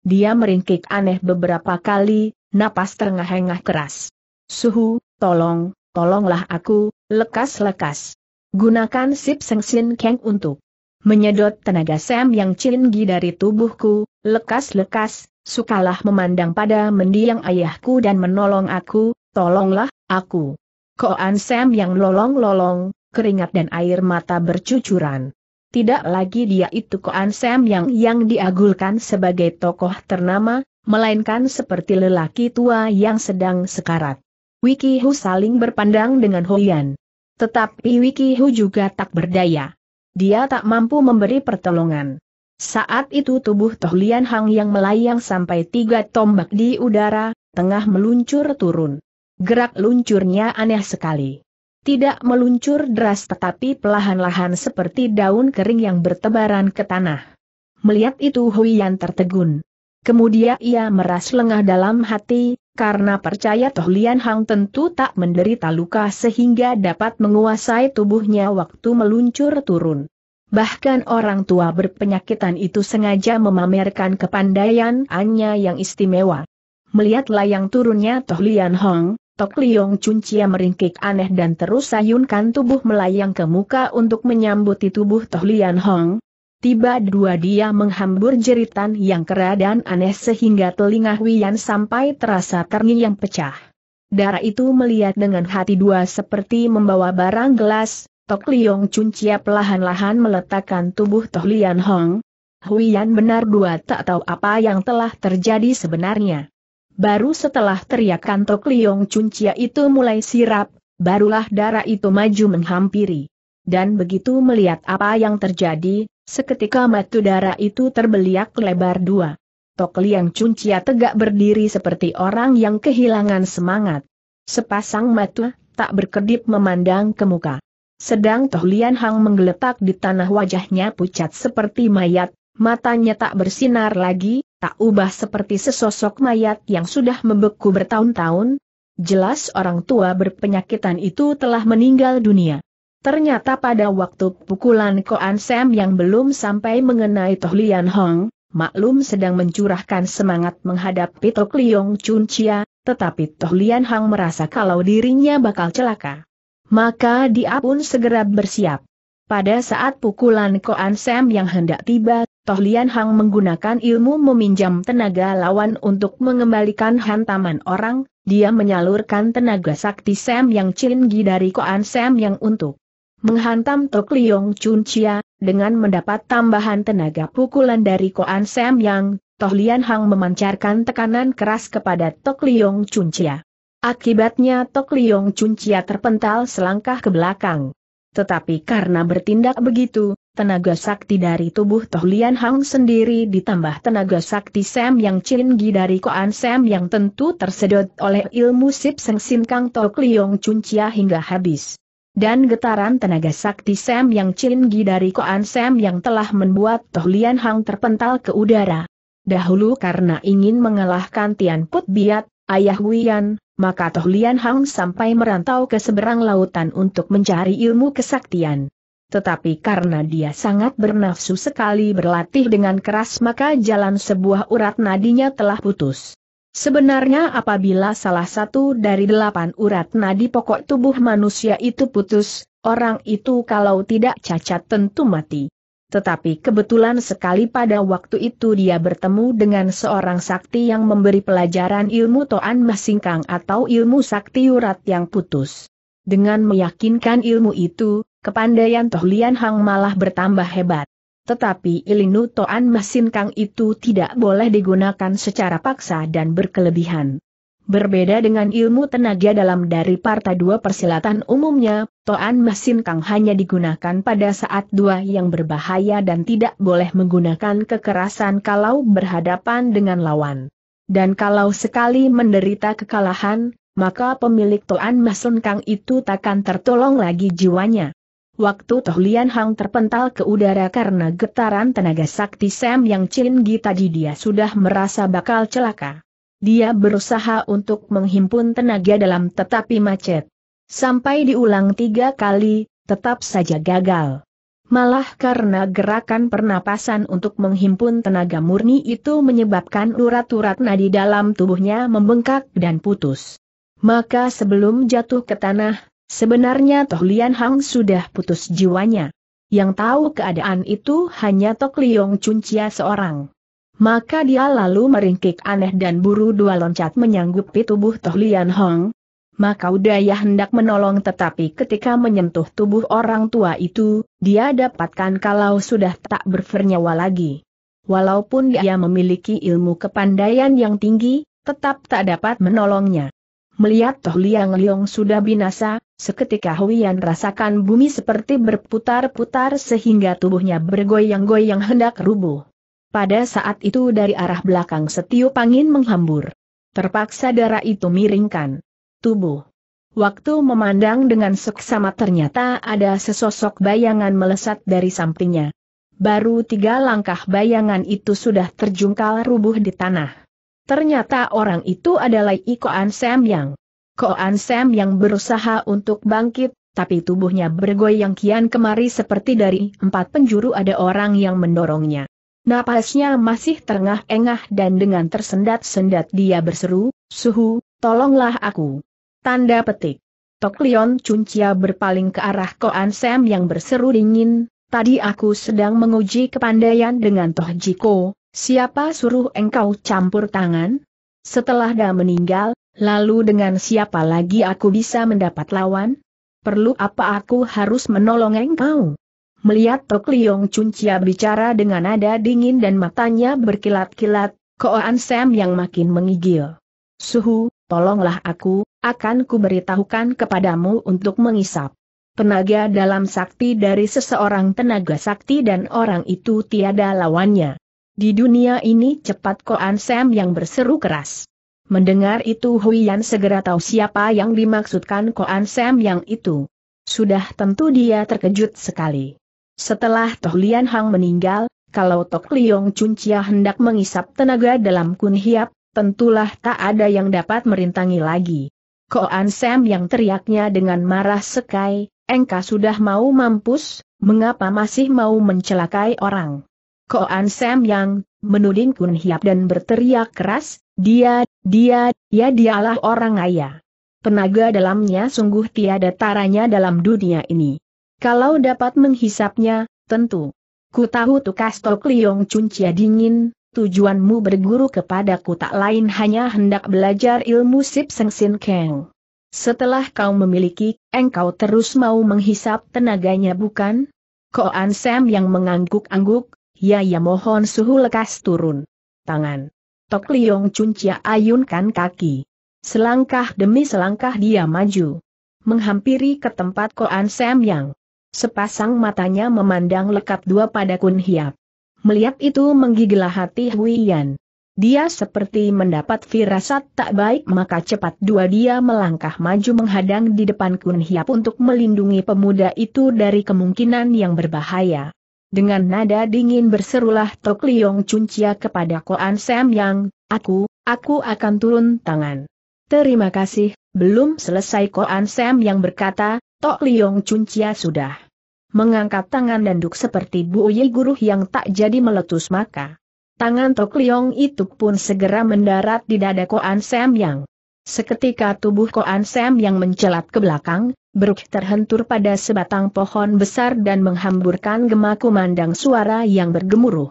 Dia meringkik aneh beberapa kali, napas terengah-engah keras. Suhu, tolong, tolonglah aku, lekas-lekas. Gunakan sip sengsin keng untuk menyedot tenaga Sam yang cinggi dari tubuhku, lekas-lekas, sukalah memandang pada mendiang ayahku dan menolong aku, tolonglah, aku. Koan Sam yang lolong-lolong, keringat dan air mata bercucuran. Tidak lagi dia itu Koan Sam yang yang diagulkan sebagai tokoh ternama, melainkan seperti lelaki tua yang sedang sekarat. Wiki Hu saling berpandang dengan Hoian. Tetapi Wiki Hu juga tak berdaya. Dia tak mampu memberi pertolongan. Saat itu tubuh Toh Hang yang melayang sampai tiga tombak di udara, tengah meluncur turun. Gerak luncurnya aneh sekali. Tidak meluncur deras tetapi pelahan-lahan seperti daun kering yang bertebaran ke tanah. Melihat itu Hui Yan tertegun. Kemudian ia meras lengah dalam hati, karena percaya Toh Lian Hang tentu tak menderita luka sehingga dapat menguasai tubuhnya waktu meluncur turun. Bahkan orang tua berpenyakitan itu sengaja memamerkan kepandaian Anya yang istimewa. Melihat layang turunnya Toh Lian Hong, Tok Liong Cuncia meringkik aneh dan terus sayunkan tubuh melayang ke muka untuk menyambuti tubuh Toh Lian Hong, Tiba dua dia menghambur jeritan yang kera dan aneh sehingga telinga Huyan sampai terasa terngiang pecah. Darah itu melihat dengan hati dua seperti membawa barang gelas, Tok Liong Chun pelahan lahan-lahan meletakkan tubuh Toh Lian Hong. Huyan benar dua tak tahu apa yang telah terjadi sebenarnya. Baru setelah teriakan Tok Liong Chun itu mulai sirap, barulah darah itu maju menghampiri dan begitu melihat apa yang terjadi, seketika matu darah itu terbeliak lebar dua. Tok Liang Cuncia tegak berdiri seperti orang yang kehilangan semangat. Sepasang mata tak berkedip memandang ke muka. Sedang Toh Lian Hang menggeletak di tanah wajahnya pucat seperti mayat, matanya tak bersinar lagi, tak ubah seperti sesosok mayat yang sudah membeku bertahun-tahun. Jelas orang tua berpenyakitan itu telah meninggal dunia. Ternyata pada waktu pukulan Koan Sam yang belum sampai mengenai Toh Lian Hong, maklum sedang mencurahkan semangat menghadapi Tok Liong Chun Chia, tetapi Toh Lian Hong merasa kalau dirinya bakal celaka. Maka dia pun segera bersiap. Pada saat pukulan Koan Sam yang hendak tiba, Toh Lian Hang menggunakan ilmu meminjam tenaga lawan untuk mengembalikan hantaman orang, dia menyalurkan tenaga sakti Sam yang cinggi dari Koan Sam yang untuk menghantam Tok Liong Chun Chia, dengan mendapat tambahan tenaga pukulan dari Koan Sam Yang, Toh Lian Hang memancarkan tekanan keras kepada Tok Liong Chun Chia. Akibatnya Tok Liong Chun Chia terpental selangkah ke belakang. Tetapi karena bertindak begitu, tenaga sakti dari tubuh Toh Lian Hang sendiri ditambah tenaga sakti Sam Yang Chin Gi dari Koan Sam Yang tentu tersedot oleh ilmu Sip Seng Sin Kang Tok Liong Chun Chia hingga habis dan getaran tenaga sakti Sam yang cinggi dari Koan Sam yang telah membuat Toh Hang terpental ke udara. Dahulu karena ingin mengalahkan Tian Put Biat, ayah Wian, maka Toh Hang sampai merantau ke seberang lautan untuk mencari ilmu kesaktian. Tetapi karena dia sangat bernafsu sekali berlatih dengan keras maka jalan sebuah urat nadinya telah putus. Sebenarnya apabila salah satu dari delapan urat nadi pokok tubuh manusia itu putus, orang itu kalau tidak cacat tentu mati. Tetapi kebetulan sekali pada waktu itu dia bertemu dengan seorang sakti yang memberi pelajaran ilmu Toan Masingkang atau ilmu sakti urat yang putus. Dengan meyakinkan ilmu itu, kepandaian Toh Hang malah bertambah hebat. Tetapi Ilinu Toan mesin Kang itu tidak boleh digunakan secara paksa dan berkelebihan. Berbeda dengan ilmu tenaga dalam dari parta dua persilatan umumnya, Toan mesin Kang hanya digunakan pada saat dua yang berbahaya dan tidak boleh menggunakan kekerasan kalau berhadapan dengan lawan. Dan kalau sekali menderita kekalahan, maka pemilik Toan mesin Kang itu takkan tertolong lagi jiwanya. Waktu Toh Lian Hang terpental ke udara karena getaran tenaga sakti Sam yang Cinggi tadi dia sudah merasa bakal celaka. Dia berusaha untuk menghimpun tenaga dalam tetapi macet. Sampai diulang tiga kali, tetap saja gagal. Malah karena gerakan pernapasan untuk menghimpun tenaga murni itu menyebabkan urat-urat nadi dalam tubuhnya membengkak dan putus. Maka sebelum jatuh ke tanah, Sebenarnya Toh Lian Hang sudah putus jiwanya. Yang tahu keadaan itu hanya Tok Liong Cuncia seorang. Maka dia lalu meringkik aneh dan buru dua loncat menyanggupi tubuh Toh Lian Hong. Maka udaya hendak menolong tetapi ketika menyentuh tubuh orang tua itu, dia dapatkan kalau sudah tak bernyawa lagi. Walaupun dia memiliki ilmu kepandaian yang tinggi, tetap tak dapat menolongnya. Melihat Toh Liang Liong sudah binasa, seketika Huian rasakan bumi seperti berputar-putar sehingga tubuhnya bergoyang-goyang hendak rubuh. Pada saat itu dari arah belakang setiup angin menghambur. Terpaksa darah itu miringkan tubuh. Waktu memandang dengan seksama ternyata ada sesosok bayangan melesat dari sampingnya. Baru tiga langkah bayangan itu sudah terjungkal rubuh di tanah. Ternyata orang itu adalah Ikoan Sam Yang. Koan Sam Yang berusaha untuk bangkit, tapi tubuhnya bergoyang kian kemari seperti dari empat penjuru ada orang yang mendorongnya. Napasnya masih terengah-engah dan dengan tersendat-sendat dia berseru, Suhu, tolonglah aku. Tanda petik. Tok Leon Cuncia berpaling ke arah Koan Sam yang berseru dingin, tadi aku sedang menguji kepandaian dengan Toh Jiko, Siapa suruh engkau campur tangan? Setelah dia meninggal, lalu dengan siapa lagi aku bisa mendapat lawan? Perlu apa aku harus menolong engkau? Melihat Tok Liong Cuncia bicara dengan nada dingin dan matanya berkilat-kilat, Koan Sam yang makin mengigil. Suhu, tolonglah aku, akan kuberitahukan kepadamu untuk mengisap. Tenaga dalam sakti dari seseorang tenaga sakti dan orang itu tiada lawannya. Di dunia ini cepat Koan Sam yang berseru keras. Mendengar itu Huiyan segera tahu siapa yang dimaksudkan Koan Sam yang itu. Sudah tentu dia terkejut sekali. Setelah Toh Lian Hang meninggal, kalau Tok Liong hendak mengisap tenaga dalam kun hiap, tentulah tak ada yang dapat merintangi lagi. Koan Sam yang teriaknya dengan marah sekali, engkau sudah mau mampus, mengapa masih mau mencelakai orang? Koan Sam yang menuding Kun Hiap dan berteriak keras, dia, dia, ya dialah orang ayah. Penaga dalamnya sungguh tiada taranya dalam dunia ini. Kalau dapat menghisapnya, tentu. Ku tahu Tukasto Kliong Cuncia dingin, tujuanmu berguru kepadaku tak lain hanya hendak belajar ilmu Sip Seng Sin Keng. Setelah kau memiliki, engkau terus mau menghisap tenaganya bukan? Koan Sam yang mengangguk-angguk, Ya ya mohon suhu lekas turun. Tangan. Tok Liong Cuncia ayunkan kaki. Selangkah demi selangkah dia maju. Menghampiri ke tempat Koan Sam Yang. Sepasang matanya memandang lekat dua pada Kun Hiap. Melihat itu menggigilah hati Hui Yan. Dia seperti mendapat firasat tak baik maka cepat dua dia melangkah maju menghadang di depan Kun Hiap untuk melindungi pemuda itu dari kemungkinan yang berbahaya. Dengan nada dingin berserulah Tok Liong Cuncia kepada Koan Sam Yang, aku, aku akan turun tangan. Terima kasih, belum selesai Koan Sam yang berkata, Tok Liong Cuncia sudah mengangkat tangan dan duk seperti Bu Uye guru yang tak jadi meletus maka. Tangan Tok Liong itu pun segera mendarat di dada Koan Sam Yang. Seketika tubuh Koan Sam yang mencelat ke belakang, Beruk terhentur pada sebatang pohon besar dan menghamburkan gemaku mandang suara yang bergemuruh.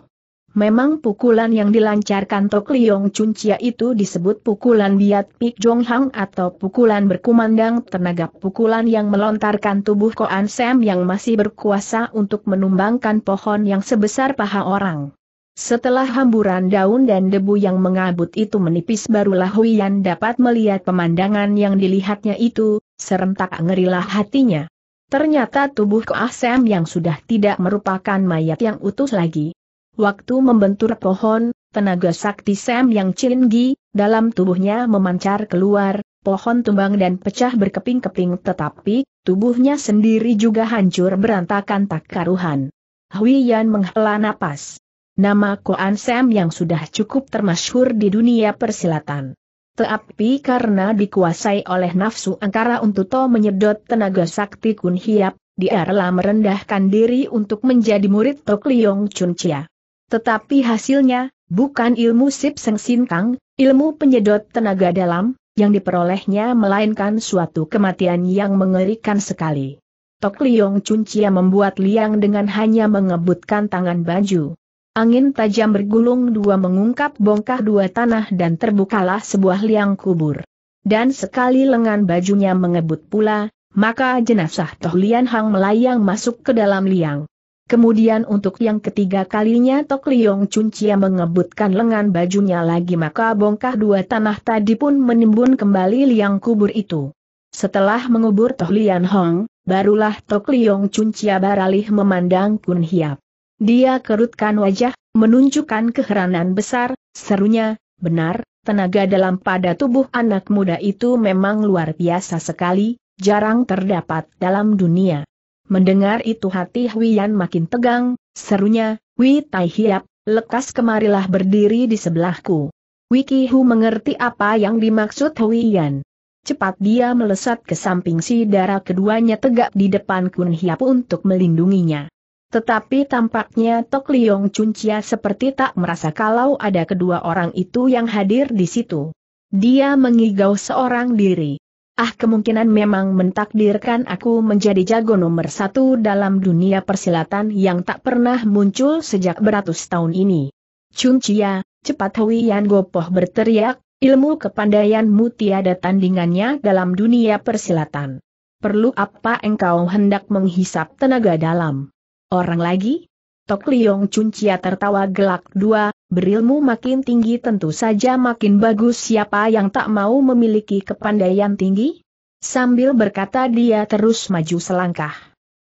Memang pukulan yang dilancarkan Tok Liong Cuncia itu disebut pukulan biat Pik Jong Hang atau pukulan berkumandang tenaga pukulan yang melontarkan tubuh Koan Sam yang masih berkuasa untuk menumbangkan pohon yang sebesar paha orang. Setelah hamburan daun dan debu yang mengabut itu menipis barulah Huiyan dapat melihat pemandangan yang dilihatnya itu, Serentak ngerilah hatinya. Ternyata tubuh Koah Sam yang sudah tidak merupakan mayat yang utuh lagi. Waktu membentur pohon, tenaga sakti Sam yang cilinggi, dalam tubuhnya memancar keluar, pohon tumbang dan pecah berkeping-keping tetapi, tubuhnya sendiri juga hancur berantakan tak karuhan. Hui Yan menghela napas. Nama Koan Sam yang sudah cukup termasyhur di dunia persilatan. Tetapi karena dikuasai oleh nafsu angkara untuk to menyedot tenaga sakti kun hiap, dia rela merendahkan diri untuk menjadi murid Tok Liong Chun Chia. Tetapi hasilnya, bukan ilmu sip seng sin kang, ilmu penyedot tenaga dalam, yang diperolehnya melainkan suatu kematian yang mengerikan sekali. Tok Liong Chun Chia membuat liang dengan hanya mengebutkan tangan baju. Angin tajam bergulung dua mengungkap bongkah dua tanah dan terbukalah sebuah liang kubur. Dan sekali lengan bajunya mengebut pula, maka jenazah Toh Lian Hang melayang masuk ke dalam liang. Kemudian untuk yang ketiga kalinya Tok Liong Chia mengebutkan lengan bajunya lagi maka bongkah dua tanah tadi pun menimbun kembali liang kubur itu. Setelah mengubur Toh Lian Hong, barulah Tok Liong Chia beralih memandang Kun Hiap. Dia kerutkan wajah, menunjukkan keheranan besar, serunya, benar, tenaga dalam pada tubuh anak muda itu memang luar biasa sekali, jarang terdapat dalam dunia. Mendengar itu hati Huian makin tegang, serunya, Wi Tai Hiap, lekas kemarilah berdiri di sebelahku. Wiki Hu mengerti apa yang dimaksud Huian. Cepat dia melesat ke samping si darah keduanya tegak di depan Kun Hiap untuk melindunginya. Tetapi tampaknya Tok Liong Chia seperti tak merasa kalau ada kedua orang itu yang hadir di situ. Dia mengigau seorang diri. Ah kemungkinan memang mentakdirkan aku menjadi jago nomor satu dalam dunia persilatan yang tak pernah muncul sejak beratus tahun ini. Chia, cepat Hui Yan Gopoh berteriak, ilmu kepandaianmu tiada tandingannya dalam dunia persilatan. Perlu apa engkau hendak menghisap tenaga dalam? Orang lagi? Tok Liong Cuncia tertawa gelak dua, berilmu makin tinggi tentu saja makin bagus siapa yang tak mau memiliki kepandaian tinggi? Sambil berkata dia terus maju selangkah.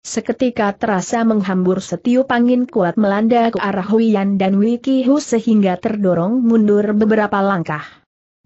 Seketika terasa menghambur setiup angin kuat melanda ke arah Huiyan dan Wikihu sehingga terdorong mundur beberapa langkah.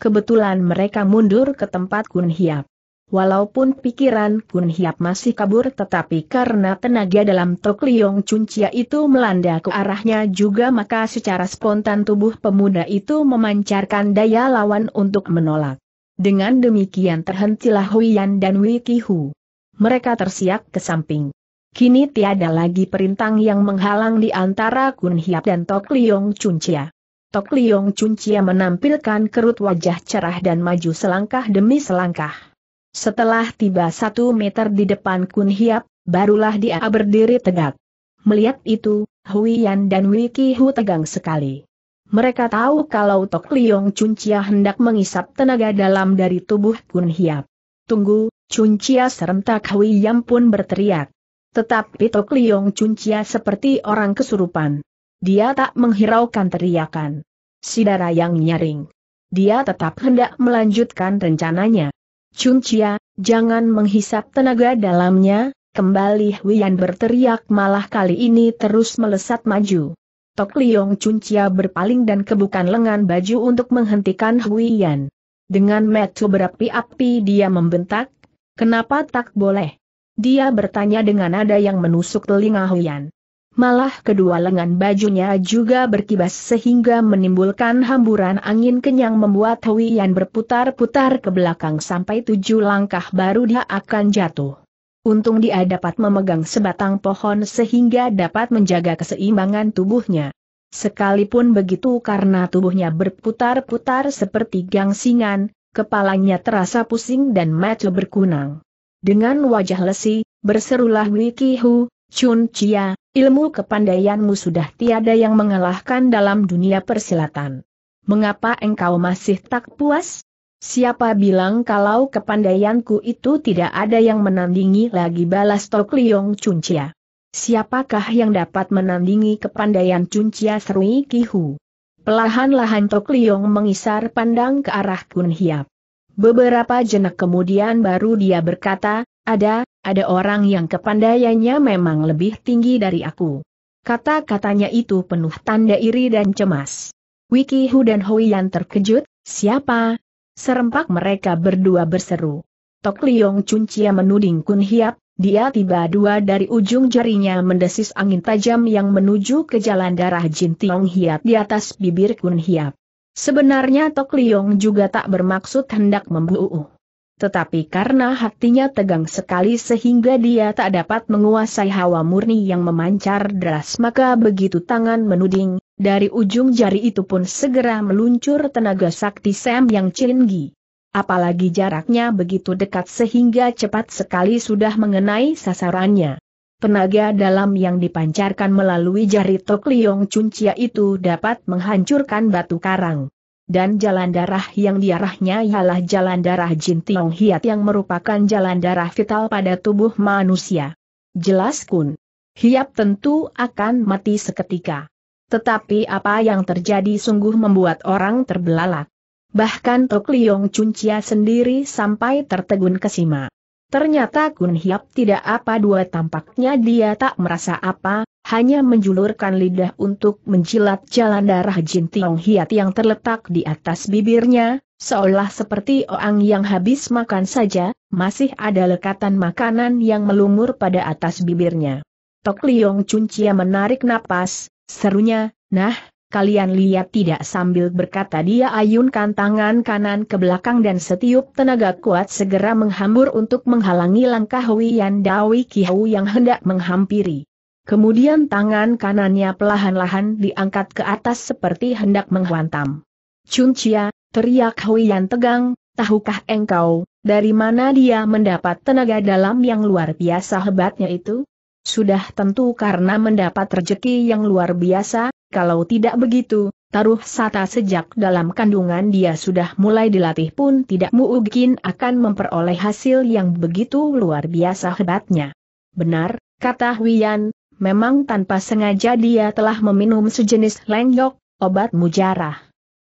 Kebetulan mereka mundur ke tempat Kun Hiap. Walaupun pikiran Kun Hiap masih kabur tetapi karena tenaga dalam Tok Liong Cuncia itu melanda ke arahnya juga maka secara spontan tubuh pemuda itu memancarkan daya lawan untuk menolak. Dengan demikian terhentilah Huiyan dan Wikihu. Mereka tersiak ke samping. Kini tiada lagi perintang yang menghalang di antara Kun Hiap dan Tok Liong Cuncia. Tok Liong Cuncia menampilkan kerut wajah cerah dan maju selangkah demi selangkah. Setelah tiba satu meter di depan Kun Hiap, barulah dia berdiri tegak. Melihat itu, Hui Yan dan Wiki Hu tegang sekali. Mereka tahu kalau Tok Liong Chia hendak mengisap tenaga dalam dari tubuh Kun Hiap. Tunggu, Chun Chia serentak Hui Yan pun berteriak. Tetapi Tok Liong Chia seperti orang kesurupan. Dia tak menghiraukan teriakan. Sidara yang nyaring. Dia tetap hendak melanjutkan rencananya. Chun Chia, jangan menghisap tenaga dalamnya, kembali Huyan berteriak malah kali ini terus melesat maju. Tok Liong Chia berpaling dan kebukan lengan baju untuk menghentikan Huyan. Dengan metu berapi-api dia membentak, kenapa tak boleh? Dia bertanya dengan nada yang menusuk telinga Huyan. Malah kedua lengan bajunya juga berkibas sehingga menimbulkan hamburan angin kenyang membuat Hui Yan berputar-putar ke belakang sampai tujuh langkah baru dia akan jatuh. Untung dia dapat memegang sebatang pohon sehingga dapat menjaga keseimbangan tubuhnya. Sekalipun begitu karena tubuhnya berputar-putar seperti gangsingan, kepalanya terasa pusing dan mata berkunang. Dengan wajah lesi, berserulah Wiki Hu, Chun Chia, ilmu kepandaianmu sudah tiada yang mengalahkan dalam dunia persilatan. Mengapa engkau masih tak puas? Siapa bilang kalau kepandaianku itu tidak ada yang menandingi lagi balas Tok Liong Chun Chia? Siapakah yang dapat menandingi kepandaian Chun Chia Serui Kihu? Pelahan-lahan Tok Liong mengisar pandang ke arah Kun Hiap. Beberapa jenak kemudian baru dia berkata, ada, ada orang yang kepandaiannya memang lebih tinggi dari aku. Kata-katanya itu penuh tanda iri dan cemas. Wiki Hu dan Hui Yan terkejut, siapa? Serempak mereka berdua berseru. Tok Liong Chia menuding Kun Hiap, dia tiba dua dari ujung jarinya mendesis angin tajam yang menuju ke jalan darah Jin Tiong Hiap di atas bibir Kun Hiap. Sebenarnya Tok Liong juga tak bermaksud hendak membuu. Tetapi karena hatinya tegang sekali sehingga dia tak dapat menguasai hawa murni yang memancar deras maka begitu tangan menuding, dari ujung jari itu pun segera meluncur tenaga sakti Sam yang cilinggi. Apalagi jaraknya begitu dekat sehingga cepat sekali sudah mengenai sasarannya. Tenaga dalam yang dipancarkan melalui jari Tok Liong Cuncia itu dapat menghancurkan batu karang dan jalan darah yang diarahnya ialah jalan darah Jin Tiong Hiat yang merupakan jalan darah vital pada tubuh manusia. Jelas Kun. Hiap tentu akan mati seketika. Tetapi apa yang terjadi sungguh membuat orang terbelalak. Bahkan Tok Liong Cuncia sendiri sampai tertegun kesima. Ternyata Kun Hiap tidak apa dua tampaknya dia tak merasa apa, hanya menjulurkan lidah untuk menjilat jalan darah Jin Tiong Hiat yang terletak di atas bibirnya, seolah seperti orang yang habis makan saja, masih ada lekatan makanan yang melumur pada atas bibirnya. Tok Liong Cuncia menarik napas, serunya, nah, kalian lihat tidak sambil berkata dia ayunkan tangan kanan ke belakang dan setiup tenaga kuat segera menghambur untuk menghalangi langkah Huiyan Dawi Kihau yang hendak menghampiri. Kemudian tangan kanannya pelahan lahan diangkat ke atas seperti hendak menghantam. Chun Cuncia, teriak Huian tegang, tahukah engkau, dari mana dia mendapat tenaga dalam yang luar biasa hebatnya itu? Sudah tentu karena mendapat rejeki yang luar biasa, kalau tidak begitu, taruh sata sejak dalam kandungan dia sudah mulai dilatih pun tidak mungkin akan memperoleh hasil yang begitu luar biasa hebatnya. Benar, kata Huian, memang tanpa sengaja dia telah meminum sejenis lengyok, obat mujarah.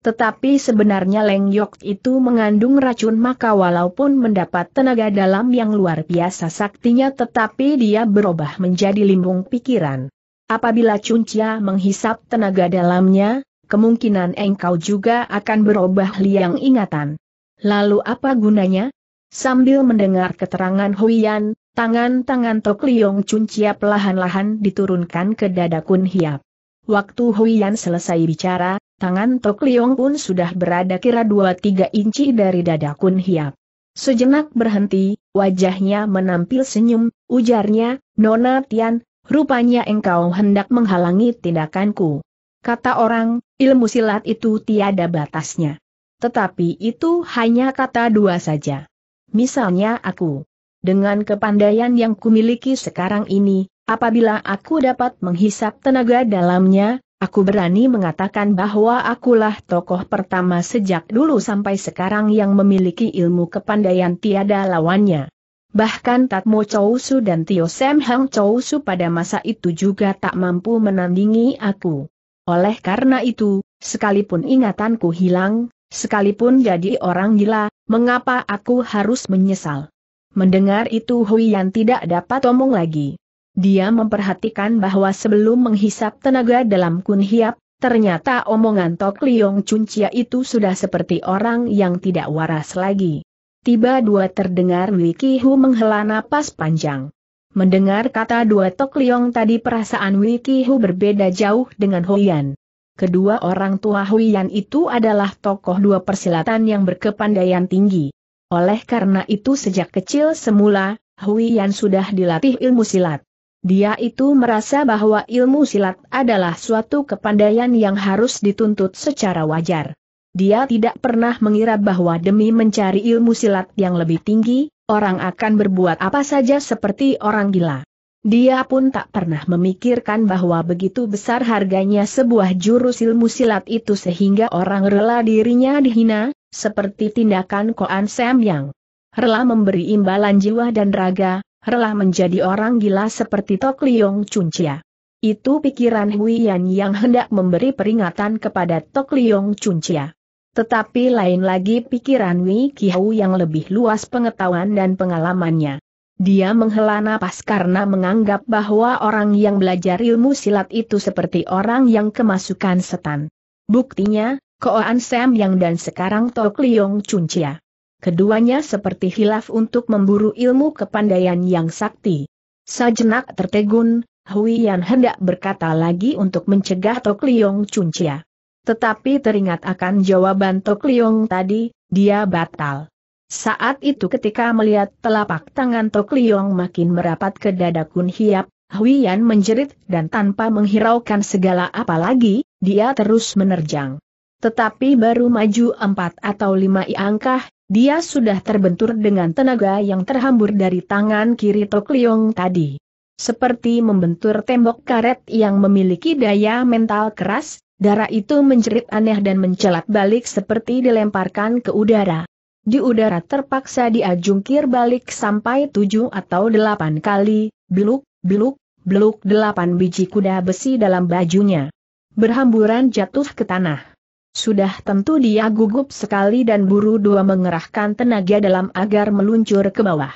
Tetapi sebenarnya lengyok itu mengandung racun maka walaupun mendapat tenaga dalam yang luar biasa saktinya tetapi dia berubah menjadi limbung pikiran. Apabila cuncia menghisap tenaga dalamnya, kemungkinan engkau juga akan berubah liang ingatan. Lalu apa gunanya? Sambil mendengar keterangan Huian, Tangan-tangan Tok Liong Chun Chia pelahan lahan diturunkan ke dada Kun Hiap. Waktu Yan selesai bicara, tangan Tok Liong pun sudah berada kira 2-3 inci dari dada Kun Hiap. Sejenak berhenti, wajahnya menampil senyum, ujarnya, Nona Tian, rupanya engkau hendak menghalangi tindakanku. Kata orang, ilmu silat itu tiada batasnya. Tetapi itu hanya kata dua saja. Misalnya aku dengan kepandaian yang kumiliki sekarang ini, apabila aku dapat menghisap tenaga dalamnya, aku berani mengatakan bahwa akulah tokoh pertama sejak dulu sampai sekarang yang memiliki ilmu kepandaian tiada lawannya. Bahkan Tatmo Chousu dan Tio Sam Hang Chousu pada masa itu juga tak mampu menandingi aku. Oleh karena itu, sekalipun ingatanku hilang, sekalipun jadi orang gila, mengapa aku harus menyesal? Mendengar itu Yan tidak dapat omong lagi. Dia memperhatikan bahwa sebelum menghisap tenaga dalam kun hiap, ternyata omongan Tok Liong Cuncia itu sudah seperti orang yang tidak waras lagi. Tiba dua terdengar Wiki Hu menghela napas panjang. Mendengar kata dua Tok Liong tadi perasaan Wiki Hu berbeda jauh dengan Yan. Kedua orang tua Yan itu adalah tokoh dua persilatan yang berkepandaian tinggi. Oleh karena itu sejak kecil semula, Hui Yan sudah dilatih ilmu silat. Dia itu merasa bahwa ilmu silat adalah suatu kepandaian yang harus dituntut secara wajar. Dia tidak pernah mengira bahwa demi mencari ilmu silat yang lebih tinggi, orang akan berbuat apa saja seperti orang gila. Dia pun tak pernah memikirkan bahwa begitu besar harganya sebuah jurus ilmu silat itu sehingga orang rela dirinya dihina, seperti tindakan Koan Sam Yang. Rela memberi imbalan jiwa dan raga, rela menjadi orang gila seperti Tok Liong Chuncia. Itu pikiran Huiyan yang hendak memberi peringatan kepada Tok Liong Chuncia. Tetapi lain lagi pikiran Wei Kihau yang lebih luas pengetahuan dan pengalamannya. Dia menghela napas karena menganggap bahwa orang yang belajar ilmu silat itu seperti orang yang kemasukan setan. Buktinya, Koan Sam Yang dan sekarang Tok Liong Chia. Keduanya seperti hilaf untuk memburu ilmu kepandaian yang sakti. Sajenak tertegun, Hui Yan hendak berkata lagi untuk mencegah Tok Liong Chia. Tetapi teringat akan jawaban Tok Liong tadi, dia batal. Saat itu ketika melihat telapak tangan Tok Liong makin merapat ke dada Kun Hiap, Hui Yan menjerit dan tanpa menghiraukan segala apa lagi, dia terus menerjang. Tetapi baru maju empat atau lima iangkah, dia sudah terbentur dengan tenaga yang terhambur dari tangan kiri Tok Liong tadi. Seperti membentur tembok karet yang memiliki daya mental keras, darah itu menjerit aneh dan mencelat balik seperti dilemparkan ke udara. Di udara terpaksa dia jungkir balik sampai tujuh atau delapan kali, biluk, biluk, beluk delapan biji kuda besi dalam bajunya. Berhamburan jatuh ke tanah. Sudah tentu dia gugup sekali dan buru dua mengerahkan tenaga dalam agar meluncur ke bawah.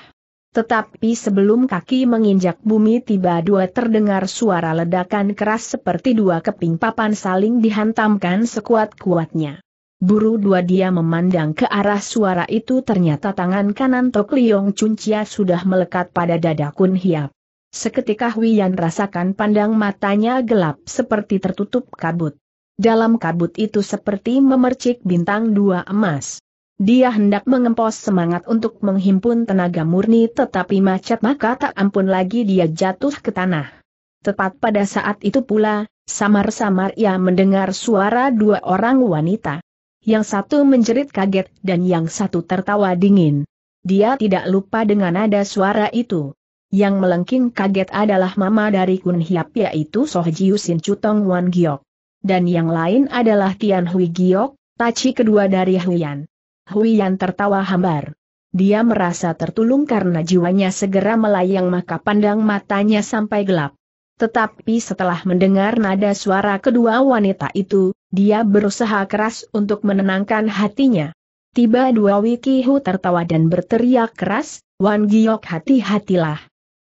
Tetapi sebelum kaki menginjak bumi tiba dua terdengar suara ledakan keras seperti dua keping papan saling dihantamkan sekuat-kuatnya. Buru dua dia memandang ke arah suara itu ternyata tangan kanan Tok Liong Cuncia sudah melekat pada dada Kun Hiap. Seketika Wian rasakan pandang matanya gelap seperti tertutup kabut. Dalam kabut itu seperti memercik bintang dua emas. Dia hendak mengempos semangat untuk menghimpun tenaga murni tetapi macet maka tak ampun lagi dia jatuh ke tanah. Tepat pada saat itu pula, samar-samar ia mendengar suara dua orang wanita. Yang satu menjerit kaget dan yang satu tertawa dingin. Dia tidak lupa dengan nada suara itu. Yang melengking kaget adalah mama dari Kun Hiap yaitu Soh Jiu Sin Chutong Wan Giok dan yang lain adalah Tian Hui Giok, taci kedua dari Huyan. Huyan tertawa hambar. Dia merasa tertulung karena jiwanya segera melayang maka pandang matanya sampai gelap. Tetapi setelah mendengar nada suara kedua wanita itu, dia berusaha keras untuk menenangkan hatinya. Tiba dua Wikihu tertawa dan berteriak keras, Wan Giok hati-hatilah.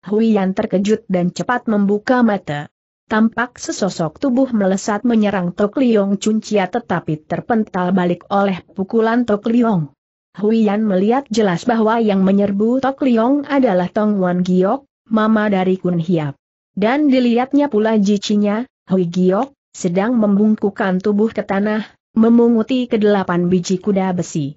Huiyan terkejut dan cepat membuka mata tampak sesosok tubuh melesat menyerang Tok Liong Cuncia tetapi terpental balik oleh pukulan Tok Liong. Huian melihat jelas bahwa yang menyerbu Tok Liong adalah Tong Wan Giok, mama dari Kun Hiap. Dan dilihatnya pula jicinya, Hui Giok, sedang membungkukan tubuh ke tanah, memunguti kedelapan biji kuda besi.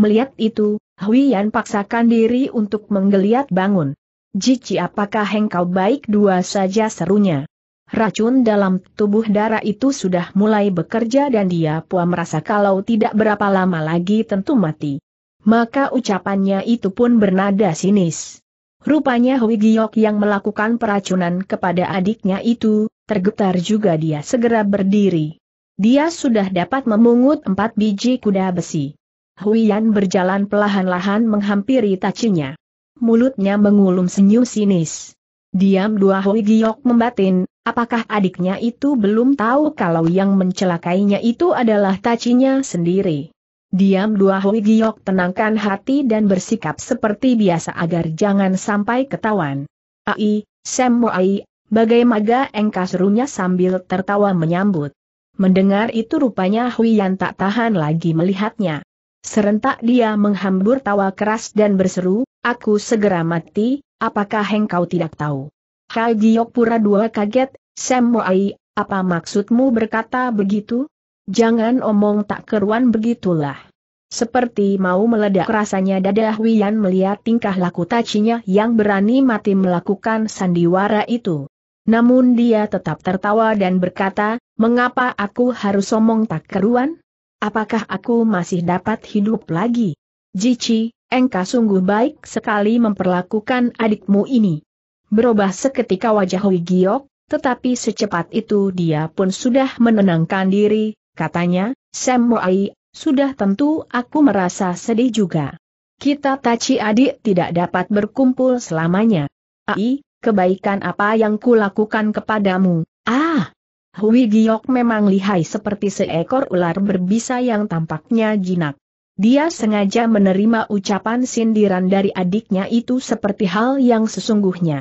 Melihat itu, Yan paksakan diri untuk menggeliat bangun. Jici apakah engkau baik dua saja serunya racun dalam tubuh darah itu sudah mulai bekerja dan dia pua merasa kalau tidak berapa lama lagi tentu mati. Maka ucapannya itu pun bernada sinis. Rupanya Hui Giok yang melakukan peracunan kepada adiknya itu, tergetar juga dia segera berdiri. Dia sudah dapat memungut empat biji kuda besi. Yan berjalan perlahan-lahan menghampiri tacinya. Mulutnya mengulum senyum sinis. Diam dua Hui Giok membatin, Apakah adiknya itu belum tahu kalau yang mencelakainya itu adalah Tacinya sendiri? Diam dua Hui Giok tenangkan hati dan bersikap seperti biasa agar jangan sampai ketahuan. Ai, Sam Ai, bagaimana engkau serunya sambil tertawa menyambut. Mendengar itu rupanya Hui Yan tak tahan lagi melihatnya. Serentak dia menghambur tawa keras dan berseru, aku segera mati, apakah engkau tidak tahu? Giok pura-dua kaget, Sam apa maksudmu berkata begitu? Jangan omong tak keruan begitulah. Seperti mau meledak rasanya dadah Wian melihat tingkah laku tacinya yang berani mati melakukan sandiwara itu. Namun dia tetap tertawa dan berkata, mengapa aku harus omong tak keruan? Apakah aku masih dapat hidup lagi? Jici, engkau sungguh baik sekali memperlakukan adikmu ini. Berubah seketika wajah Hui Giok, tetapi secepat itu dia pun sudah menenangkan diri, katanya, Sam Moai, sudah tentu aku merasa sedih juga. Kita Tachi adik tidak dapat berkumpul selamanya. Ai, kebaikan apa yang kulakukan kepadamu? Ah! Hui Giok memang lihai seperti seekor ular berbisa yang tampaknya jinak. Dia sengaja menerima ucapan sindiran dari adiknya itu seperti hal yang sesungguhnya.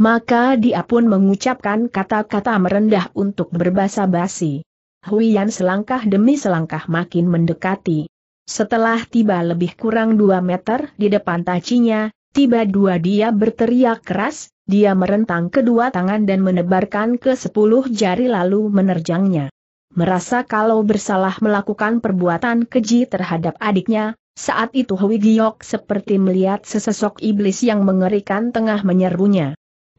Maka dia pun mengucapkan kata-kata merendah untuk berbahasa basi. Huian selangkah demi selangkah makin mendekati. Setelah tiba lebih kurang dua meter di depan tacinya, tiba dua dia berteriak keras, dia merentang kedua tangan dan menebarkan ke sepuluh jari lalu menerjangnya. Merasa kalau bersalah melakukan perbuatan keji terhadap adiknya, saat itu Hui Giok seperti melihat sesosok iblis yang mengerikan tengah menyerbunya.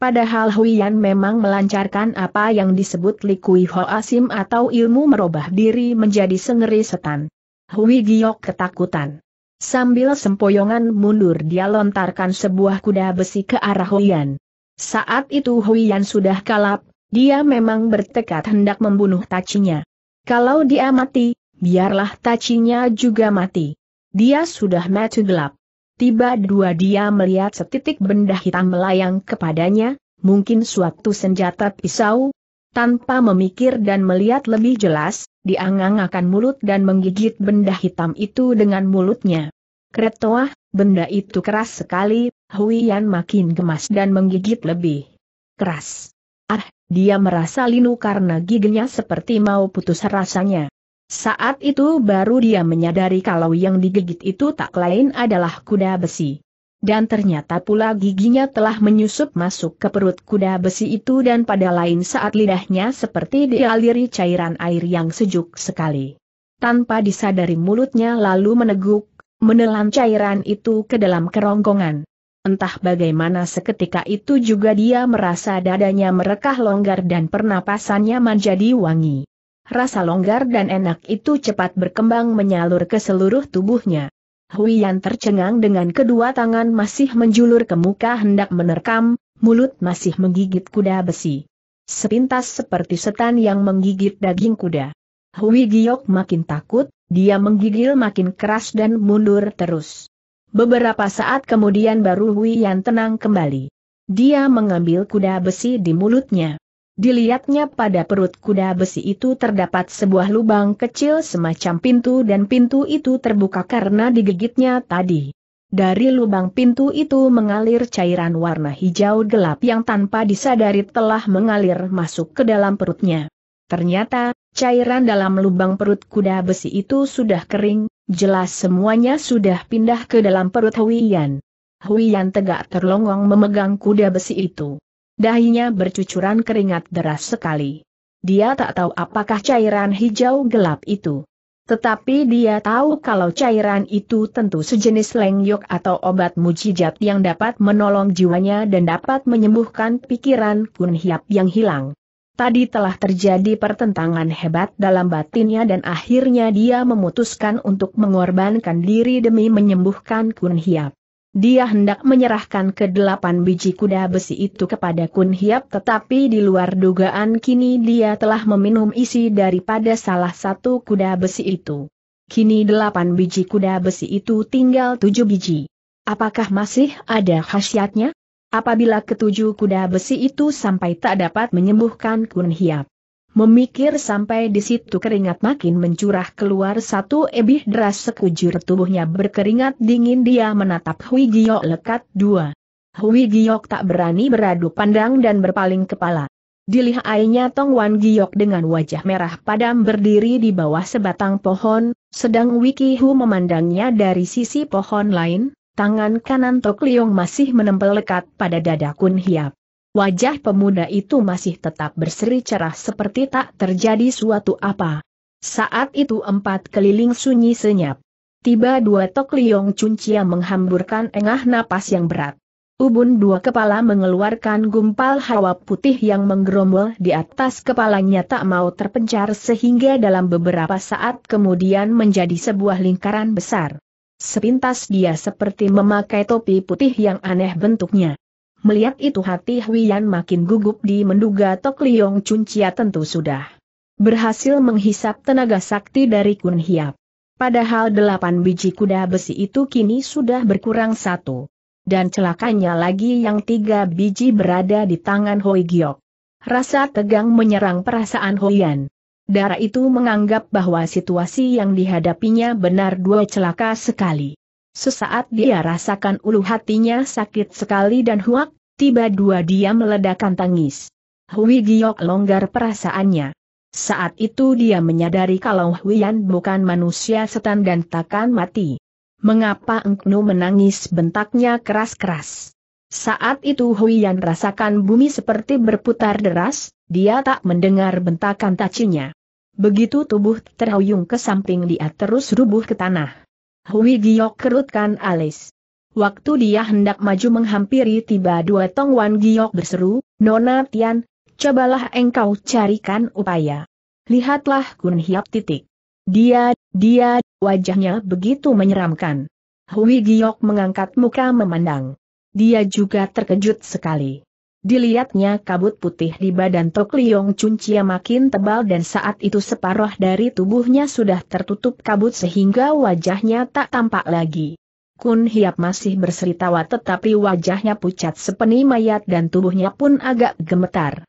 Padahal Huiyan memang melancarkan apa yang disebut Likui Asim atau ilmu merubah diri menjadi sengeri setan. Hui Giok ketakutan. Sambil sempoyongan mundur dia lontarkan sebuah kuda besi ke arah Huiyan. Saat itu Huiyan sudah kalap, dia memang bertekad hendak membunuh Tachinya. Kalau dia mati, biarlah Tachinya juga mati. Dia sudah mati gelap. Tiba dua dia melihat setitik benda hitam melayang kepadanya, mungkin suatu senjata pisau. Tanpa memikir dan melihat lebih jelas, diangang-akan mulut dan menggigit benda hitam itu dengan mulutnya. Kretoah, benda itu keras sekali, Huiyan makin gemas dan menggigit lebih keras. Ah, dia merasa linu karena giginya seperti mau putus rasanya. Saat itu baru dia menyadari kalau yang digigit itu tak lain adalah kuda besi. Dan ternyata pula giginya telah menyusup masuk ke perut kuda besi itu dan pada lain saat lidahnya seperti dialiri cairan air yang sejuk sekali. Tanpa disadari mulutnya lalu meneguk, menelan cairan itu ke dalam kerongkongan. Entah bagaimana seketika itu juga dia merasa dadanya merekah longgar dan pernapasannya menjadi wangi. Rasa longgar dan enak itu cepat berkembang menyalur ke seluruh tubuhnya. Huiyan tercengang dengan kedua tangan masih menjulur ke muka hendak menerkam, mulut masih menggigit kuda besi. Sepintas seperti setan yang menggigit daging kuda. Hui Giok makin takut, dia menggigil makin keras dan mundur terus. Beberapa saat kemudian baru Hui yang tenang kembali. Dia mengambil kuda besi di mulutnya. Dilihatnya pada perut kuda besi itu terdapat sebuah lubang kecil semacam pintu dan pintu itu terbuka karena digigitnya tadi. Dari lubang pintu itu mengalir cairan warna hijau gelap yang tanpa disadari telah mengalir masuk ke dalam perutnya. Ternyata, cairan dalam lubang perut kuda besi itu sudah kering, jelas semuanya sudah pindah ke dalam perut Huiyan. Huiyan tegak terlongong memegang kuda besi itu. Dahinya bercucuran keringat deras sekali. Dia tak tahu apakah cairan hijau gelap itu. Tetapi dia tahu kalau cairan itu tentu sejenis lengyok atau obat mujijat yang dapat menolong jiwanya dan dapat menyembuhkan pikiran Kun Hiap yang hilang. Tadi telah terjadi pertentangan hebat dalam batinnya dan akhirnya dia memutuskan untuk mengorbankan diri demi menyembuhkan Kun Hiap. Dia hendak menyerahkan kedelapan biji kuda besi itu kepada Kun Hiap tetapi di luar dugaan kini dia telah meminum isi daripada salah satu kuda besi itu. Kini delapan biji kuda besi itu tinggal tujuh biji. Apakah masih ada khasiatnya? Apabila ketujuh kuda besi itu sampai tak dapat menyembuhkan Kun Hiap, Memikir sampai di situ keringat makin mencurah keluar satu ebih deras sekujur tubuhnya berkeringat dingin dia menatap Hui Giok lekat dua. Hui Giok tak berani beradu pandang dan berpaling kepala. Dilihainya Tong Wan Giok dengan wajah merah padam berdiri di bawah sebatang pohon, sedang Wiki Hu memandangnya dari sisi pohon lain, tangan kanan Tok Liong masih menempel lekat pada dada Kun Hiap. Wajah pemuda itu masih tetap berseri cerah seperti tak terjadi suatu apa. Saat itu empat keliling sunyi senyap. Tiba dua tok liong cuncia menghamburkan engah napas yang berat. Ubun dua kepala mengeluarkan gumpal hawa putih yang menggerombol di atas kepalanya tak mau terpencar sehingga dalam beberapa saat kemudian menjadi sebuah lingkaran besar. Sepintas dia seperti memakai topi putih yang aneh bentuknya. Melihat itu hati Huiyan makin gugup di menduga Tok Liong Chia tentu sudah berhasil menghisap tenaga sakti dari Kun Hiap. Padahal delapan biji kuda besi itu kini sudah berkurang satu. Dan celakanya lagi yang tiga biji berada di tangan Hoi Giok. Rasa tegang menyerang perasaan Huiyan. Darah itu menganggap bahwa situasi yang dihadapinya benar dua celaka sekali. Sesaat dia rasakan ulu hatinya sakit sekali dan huak, tiba dua dia meledakan tangis. Hui Giok longgar perasaannya. Saat itu dia menyadari kalau Yan bukan manusia setan dan takkan mati. Mengapa Engknu menangis bentaknya keras-keras? Saat itu Yan rasakan bumi seperti berputar deras, dia tak mendengar bentakan tacinya. Begitu tubuh terhuyung ke samping dia terus rubuh ke tanah. Hui Giok kerutkan alis. Waktu dia hendak maju menghampiri tiba dua Tong Wan Giok berseru, Nona Tian, cobalah engkau carikan upaya. Lihatlah Kun Hiap titik. Dia, dia, wajahnya begitu menyeramkan. Hui Giok mengangkat muka memandang. Dia juga terkejut sekali. Dilihatnya kabut putih di badan Tok Liong Cuncia makin tebal dan saat itu separuh dari tubuhnya sudah tertutup kabut sehingga wajahnya tak tampak lagi. Kun Hiap masih tawa tetapi wajahnya pucat sepeni mayat dan tubuhnya pun agak gemetar.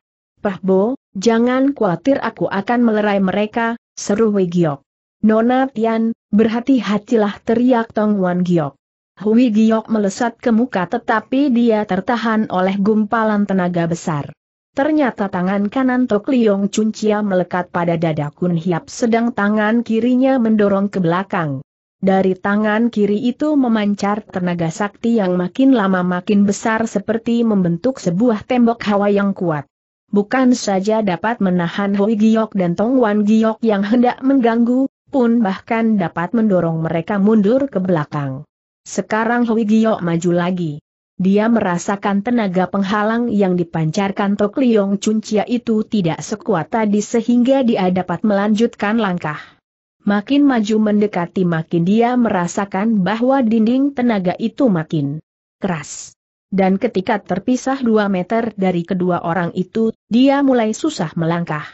Bo, jangan khawatir aku akan melerai mereka, seru Wei Giok. Nona Tian, berhati-hatilah teriak Tong Wan Giok. Hui Giok melesat ke muka tetapi dia tertahan oleh gumpalan tenaga besar. Ternyata tangan kanan Tok Liong Cuncia melekat pada dada Kun Hiap sedang tangan kirinya mendorong ke belakang. Dari tangan kiri itu memancar tenaga sakti yang makin lama makin besar seperti membentuk sebuah tembok hawa yang kuat. Bukan saja dapat menahan Hui Giok dan Tong Wan Giok yang hendak mengganggu, pun bahkan dapat mendorong mereka mundur ke belakang. Sekarang Hui Giyok maju lagi. Dia merasakan tenaga penghalang yang dipancarkan Tok Liong itu tidak sekuat tadi sehingga dia dapat melanjutkan langkah. Makin maju mendekati makin dia merasakan bahwa dinding tenaga itu makin keras. Dan ketika terpisah dua meter dari kedua orang itu, dia mulai susah melangkah.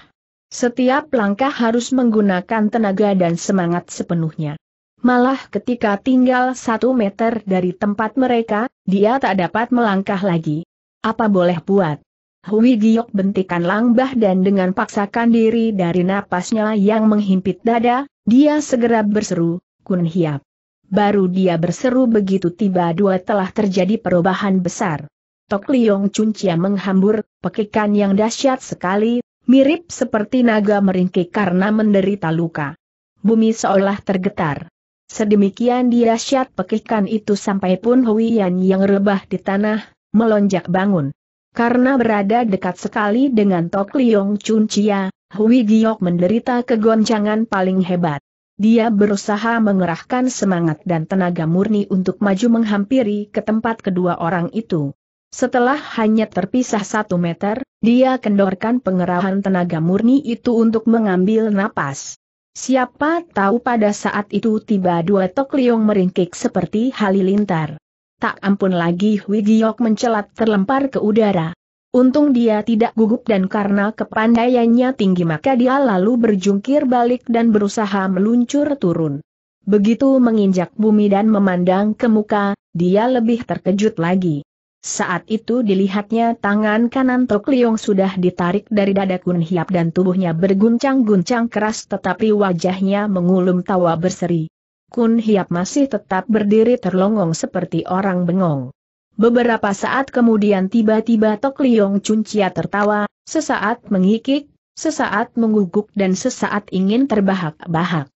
Setiap langkah harus menggunakan tenaga dan semangat sepenuhnya. Malah ketika tinggal satu meter dari tempat mereka, dia tak dapat melangkah lagi. Apa boleh buat? Hui Giok bentikan langbah dan dengan paksakan diri dari napasnya yang menghimpit dada, dia segera berseru, Kun Hiap. Baru dia berseru begitu tiba dua telah terjadi perubahan besar. Tok Liong Cuncia menghambur, pekikan yang dahsyat sekali, mirip seperti naga meringkik karena menderita luka. Bumi seolah tergetar. Sedemikian dia dirasyat pekikan itu sampai pun Yan yang rebah di tanah, melonjak bangun. Karena berada dekat sekali dengan Tok Liong Chun Chia, Hui Giok menderita kegoncangan paling hebat. Dia berusaha mengerahkan semangat dan tenaga murni untuk maju menghampiri ke tempat kedua orang itu. Setelah hanya terpisah satu meter, dia kendorkan pengerahan tenaga murni itu untuk mengambil napas. Siapa tahu pada saat itu tiba dua Tok Liong meringkik seperti halilintar. Tak ampun lagi Hui Giok mencelat terlempar ke udara. Untung dia tidak gugup dan karena kepandaiannya tinggi maka dia lalu berjungkir balik dan berusaha meluncur turun. Begitu menginjak bumi dan memandang ke muka, dia lebih terkejut lagi. Saat itu dilihatnya tangan kanan Tok Liong sudah ditarik dari dada Kun Hiap dan tubuhnya berguncang-guncang keras tetapi wajahnya mengulum tawa berseri. Kun Hiap masih tetap berdiri terlongong seperti orang bengong. Beberapa saat kemudian tiba-tiba Tok Liong Cuncia tertawa, sesaat mengikik, sesaat mengguguk dan sesaat ingin terbahak-bahak.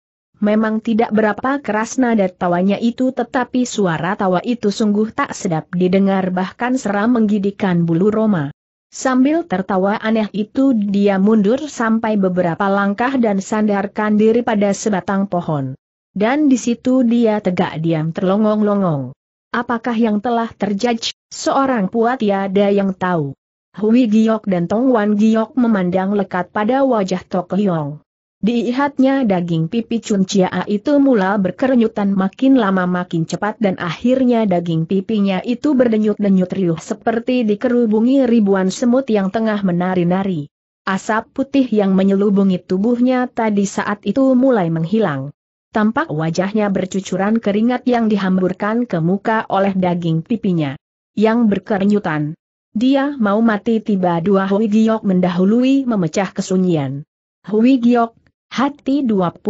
Memang tidak berapa keras nada tawanya itu tetapi suara tawa itu sungguh tak sedap didengar bahkan seram menggidikan bulu Roma. Sambil tertawa aneh itu dia mundur sampai beberapa langkah dan sandarkan diri pada sebatang pohon. Dan di situ dia tegak diam terlongong-longong. Apakah yang telah terjadi? Seorang puat ya ada yang tahu. Hui Giok dan Tong Wan Giok memandang lekat pada wajah Tok Liong. Diihatnya daging pipi cuncia itu mula berkerenyutan makin lama makin cepat dan akhirnya daging pipinya itu berdenyut-denyut riuh seperti dikerubungi ribuan semut yang tengah menari-nari. Asap putih yang menyelubungi tubuhnya tadi saat itu mulai menghilang. Tampak wajahnya bercucuran keringat yang dihamburkan ke muka oleh daging pipinya. Yang berkerenyutan. Dia mau mati tiba dua Hui Giok mendahului memecah kesunyian. Hui Giok Hati 21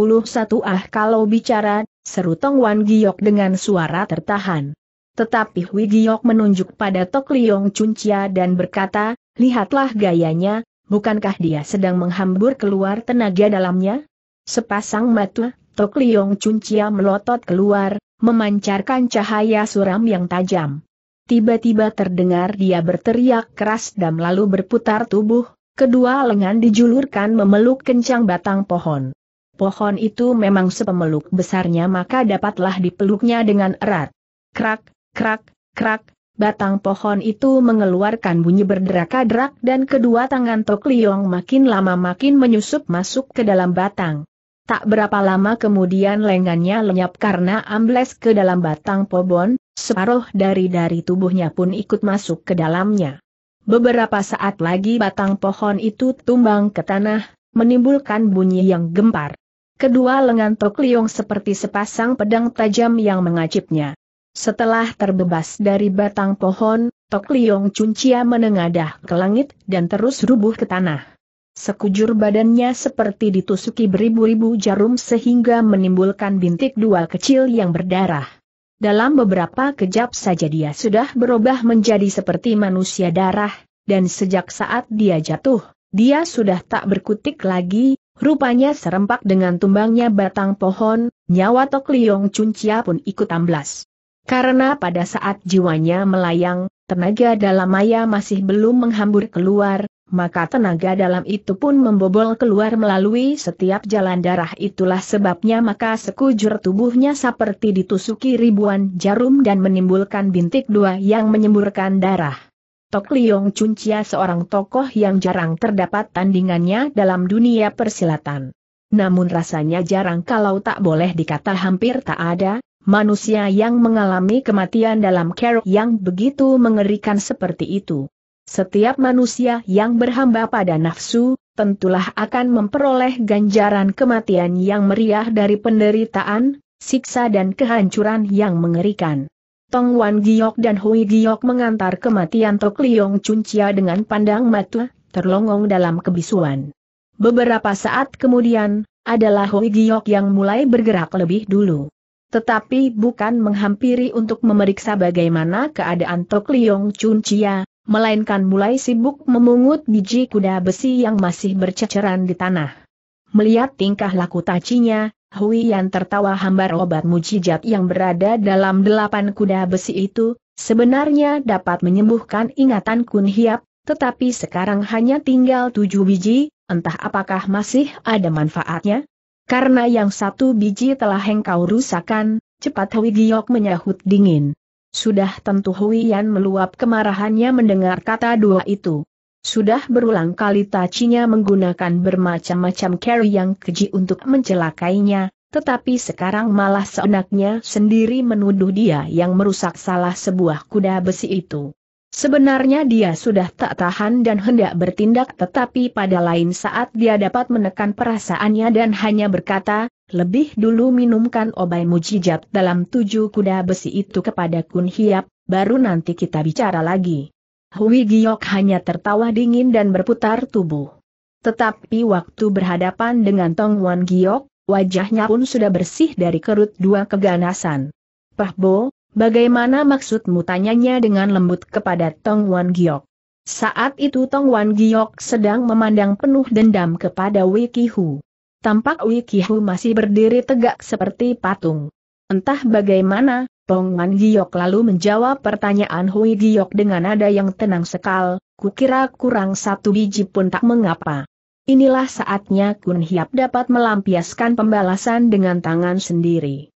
ah kalau bicara, seru Tong Wan Giok dengan suara tertahan. Tetapi Hui Giok menunjuk pada Tok Liong Chia dan berkata, lihatlah gayanya, bukankah dia sedang menghambur keluar tenaga dalamnya? Sepasang mata, Tok Liong Chia melotot keluar, memancarkan cahaya suram yang tajam. Tiba-tiba terdengar dia berteriak keras dan lalu berputar tubuh, Kedua lengan dijulurkan memeluk kencang batang pohon. Pohon itu memang sepemeluk besarnya maka dapatlah dipeluknya dengan erat. Krak, krak, krak, batang pohon itu mengeluarkan bunyi berderak-derak dan kedua tangan Tok Liong makin lama makin menyusup masuk ke dalam batang. Tak berapa lama kemudian lengannya lenyap karena ambles ke dalam batang pohon, separuh dari dari tubuhnya pun ikut masuk ke dalamnya. Beberapa saat lagi batang pohon itu tumbang ke tanah, menimbulkan bunyi yang gempar. Kedua lengan Tok Liong seperti sepasang pedang tajam yang mengacipnya. Setelah terbebas dari batang pohon, Tok Liong Cuncia menengadah ke langit dan terus rubuh ke tanah. Sekujur badannya seperti ditusuki beribu-ribu jarum sehingga menimbulkan bintik dua kecil yang berdarah. Dalam beberapa kejap saja dia sudah berubah menjadi seperti manusia darah, dan sejak saat dia jatuh, dia sudah tak berkutik lagi, rupanya serempak dengan tumbangnya batang pohon, nyawa Tok Liong Cuncia pun ikut amblas. Karena pada saat jiwanya melayang, tenaga dalam maya masih belum menghambur keluar, maka tenaga dalam itu pun membobol keluar melalui setiap jalan darah itulah sebabnya maka sekujur tubuhnya seperti ditusuki ribuan jarum dan menimbulkan bintik dua yang menyemburkan darah. Tok Liong Cuncia seorang tokoh yang jarang terdapat tandingannya dalam dunia persilatan. Namun rasanya jarang kalau tak boleh dikata hampir tak ada, manusia yang mengalami kematian dalam keruk yang begitu mengerikan seperti itu. Setiap manusia yang berhamba pada nafsu, tentulah akan memperoleh ganjaran kematian yang meriah dari penderitaan, siksa dan kehancuran yang mengerikan. Tong Wan Giok dan Hui Giok mengantar kematian Tok Liong Chuncia dengan pandang mata, terlongong dalam kebisuan. Beberapa saat kemudian, adalah Hui Giok yang mulai bergerak lebih dulu. Tetapi bukan menghampiri untuk memeriksa bagaimana keadaan Tok Liong Chuncia, melainkan mulai sibuk memungut biji kuda besi yang masih berceceran di tanah. Melihat tingkah laku tacinya, Hui Yan tertawa hambar obat mujijat yang berada dalam delapan kuda besi itu, sebenarnya dapat menyembuhkan ingatan Kun Hiap, tetapi sekarang hanya tinggal tujuh biji, entah apakah masih ada manfaatnya? Karena yang satu biji telah engkau rusakan, cepat Hui Giok menyahut dingin. Sudah tentu Yan meluap kemarahannya mendengar kata dua itu. Sudah berulang kali tacinya menggunakan bermacam-macam carry yang keji untuk mencelakainya, tetapi sekarang malah seenaknya sendiri menuduh dia yang merusak salah sebuah kuda besi itu. Sebenarnya dia sudah tak tahan dan hendak bertindak tetapi pada lain saat dia dapat menekan perasaannya dan hanya berkata, lebih dulu minumkan obat mujijat dalam tujuh kuda besi itu kepada Kun Hiap, baru nanti kita bicara lagi. Hui Giok hanya tertawa dingin dan berputar tubuh. Tetapi waktu berhadapan dengan Tong Wan Giok, wajahnya pun sudah bersih dari kerut dua keganasan. Bo, bagaimana maksudmu tanyanya dengan lembut kepada Tong Wan Giok? Saat itu Tong Wan Giok sedang memandang penuh dendam kepada Wei Hu tampak Kihu masih berdiri tegak seperti patung. Entah bagaimana, Tong Man Giok lalu menjawab pertanyaan Hui Giok dengan nada yang tenang sekal, kukira kurang satu biji pun tak mengapa. Inilah saatnya Kun Hiap dapat melampiaskan pembalasan dengan tangan sendiri.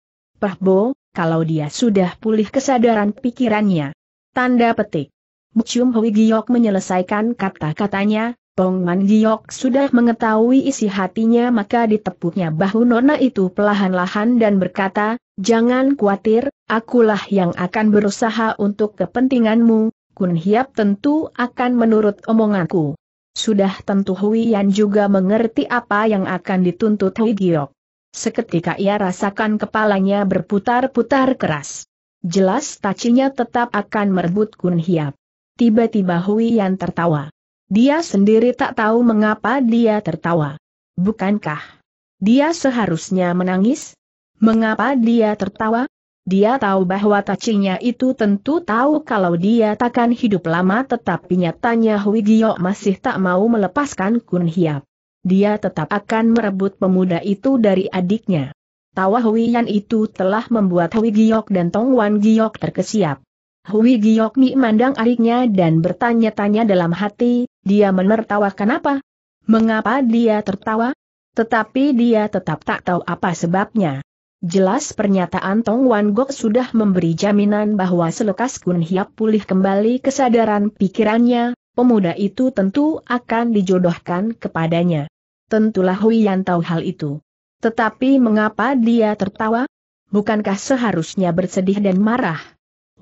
Bo, kalau dia sudah pulih kesadaran pikirannya. Tanda petik. Mucium Hui Giok menyelesaikan kata-katanya, Pong Man Giok sudah mengetahui isi hatinya maka ditepuknya bahu Nona itu pelahan-lahan dan berkata, Jangan khawatir, akulah yang akan berusaha untuk kepentinganmu, Kun Hiap tentu akan menurut omonganku. Sudah tentu Hui Yan juga mengerti apa yang akan dituntut Hui Giok. Seketika ia rasakan kepalanya berputar-putar keras. Jelas tacinya tetap akan merebut Kun Hiap. Tiba-tiba Hui Yan tertawa. Dia sendiri tak tahu mengapa dia tertawa. Bukankah dia seharusnya menangis? Mengapa dia tertawa? Dia tahu bahwa tacinya itu tentu tahu kalau dia takkan hidup lama tetapi nyatanya Hui Gio masih tak mau melepaskan Kun Hiap. Dia tetap akan merebut pemuda itu dari adiknya. Tawa Hui Yan itu telah membuat Hui Giok dan Tong Wan Giok terkesiap. Hui Giok memandang mandang adiknya dan bertanya-tanya dalam hati, dia menertawakan apa? Mengapa dia tertawa? Tetapi dia tetap tak tahu apa sebabnya. Jelas pernyataan Tong Wan Gok sudah memberi jaminan bahwa selekas Kun Hiap pulih kembali kesadaran pikirannya, pemuda itu tentu akan dijodohkan kepadanya. Tentulah Hui Yan tahu hal itu. Tetapi mengapa dia tertawa? Bukankah seharusnya bersedih dan marah?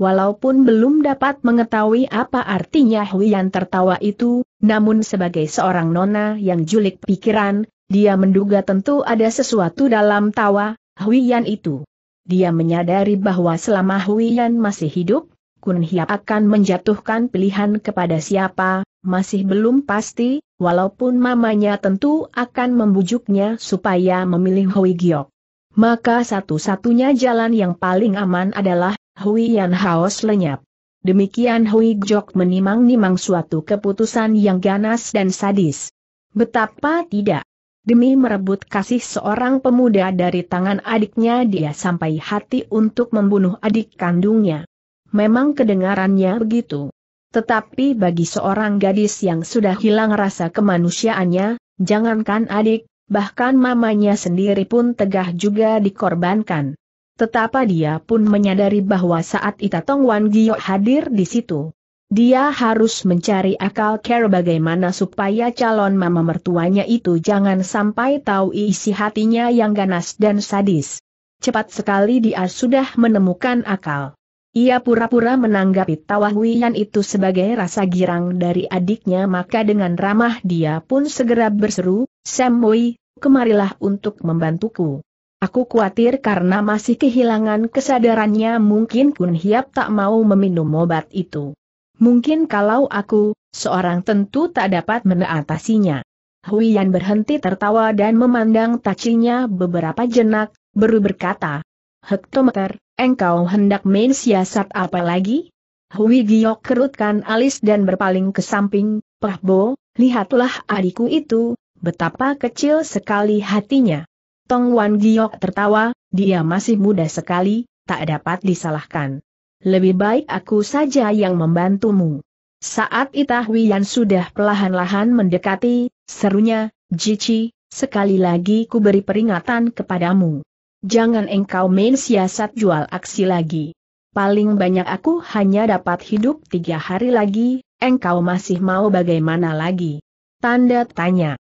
Walaupun belum dapat mengetahui apa artinya Hui Yan tertawa itu, namun sebagai seorang nona yang julik pikiran, dia menduga tentu ada sesuatu dalam tawa Huiyan itu. Dia menyadari bahwa selama Huiyan masih hidup, Kun Hiap akan menjatuhkan pilihan kepada siapa, masih belum pasti, walaupun mamanya tentu akan membujuknya supaya memilih Hui Giok. Maka satu-satunya jalan yang paling aman adalah Huiyan Haos lenyap. Demikian Hui Jok menimang-nimang suatu keputusan yang ganas dan sadis. Betapa tidak. Demi merebut kasih seorang pemuda dari tangan adiknya dia sampai hati untuk membunuh adik kandungnya. Memang kedengarannya begitu. Tetapi bagi seorang gadis yang sudah hilang rasa kemanusiaannya, jangankan adik, bahkan mamanya sendiri pun tegah juga dikorbankan. Tetapi dia pun menyadari bahwa saat Ita Tong Wan Gio hadir di situ. Dia harus mencari akal cara bagaimana supaya calon mama mertuanya itu jangan sampai tahu isi hatinya yang ganas dan sadis. Cepat sekali dia sudah menemukan akal. Ia pura-pura menanggapi tawa itu sebagai rasa girang dari adiknya maka dengan ramah dia pun segera berseru, Sam Mui, kemarilah untuk membantuku. Aku khawatir karena masih kehilangan kesadarannya mungkin Kun Hiap tak mau meminum obat itu. Mungkin kalau aku, seorang tentu tak dapat menatasinya. Huiyan berhenti tertawa dan memandang tacinya beberapa jenak, baru berkata, Hektometer, engkau hendak main siasat apa lagi? Hui Giok kerutkan alis dan berpaling ke samping, Pahbo, lihatlah adikku itu, betapa kecil sekali hatinya. Tong Wan Giok tertawa, dia masih muda sekali, tak dapat disalahkan. Lebih baik aku saja yang membantumu. Saat Itah Wian sudah perlahan-lahan mendekati, serunya, Jici, sekali lagi ku beri peringatan kepadamu. Jangan engkau main siasat jual aksi lagi. Paling banyak aku hanya dapat hidup tiga hari lagi, engkau masih mau bagaimana lagi? Tanda tanya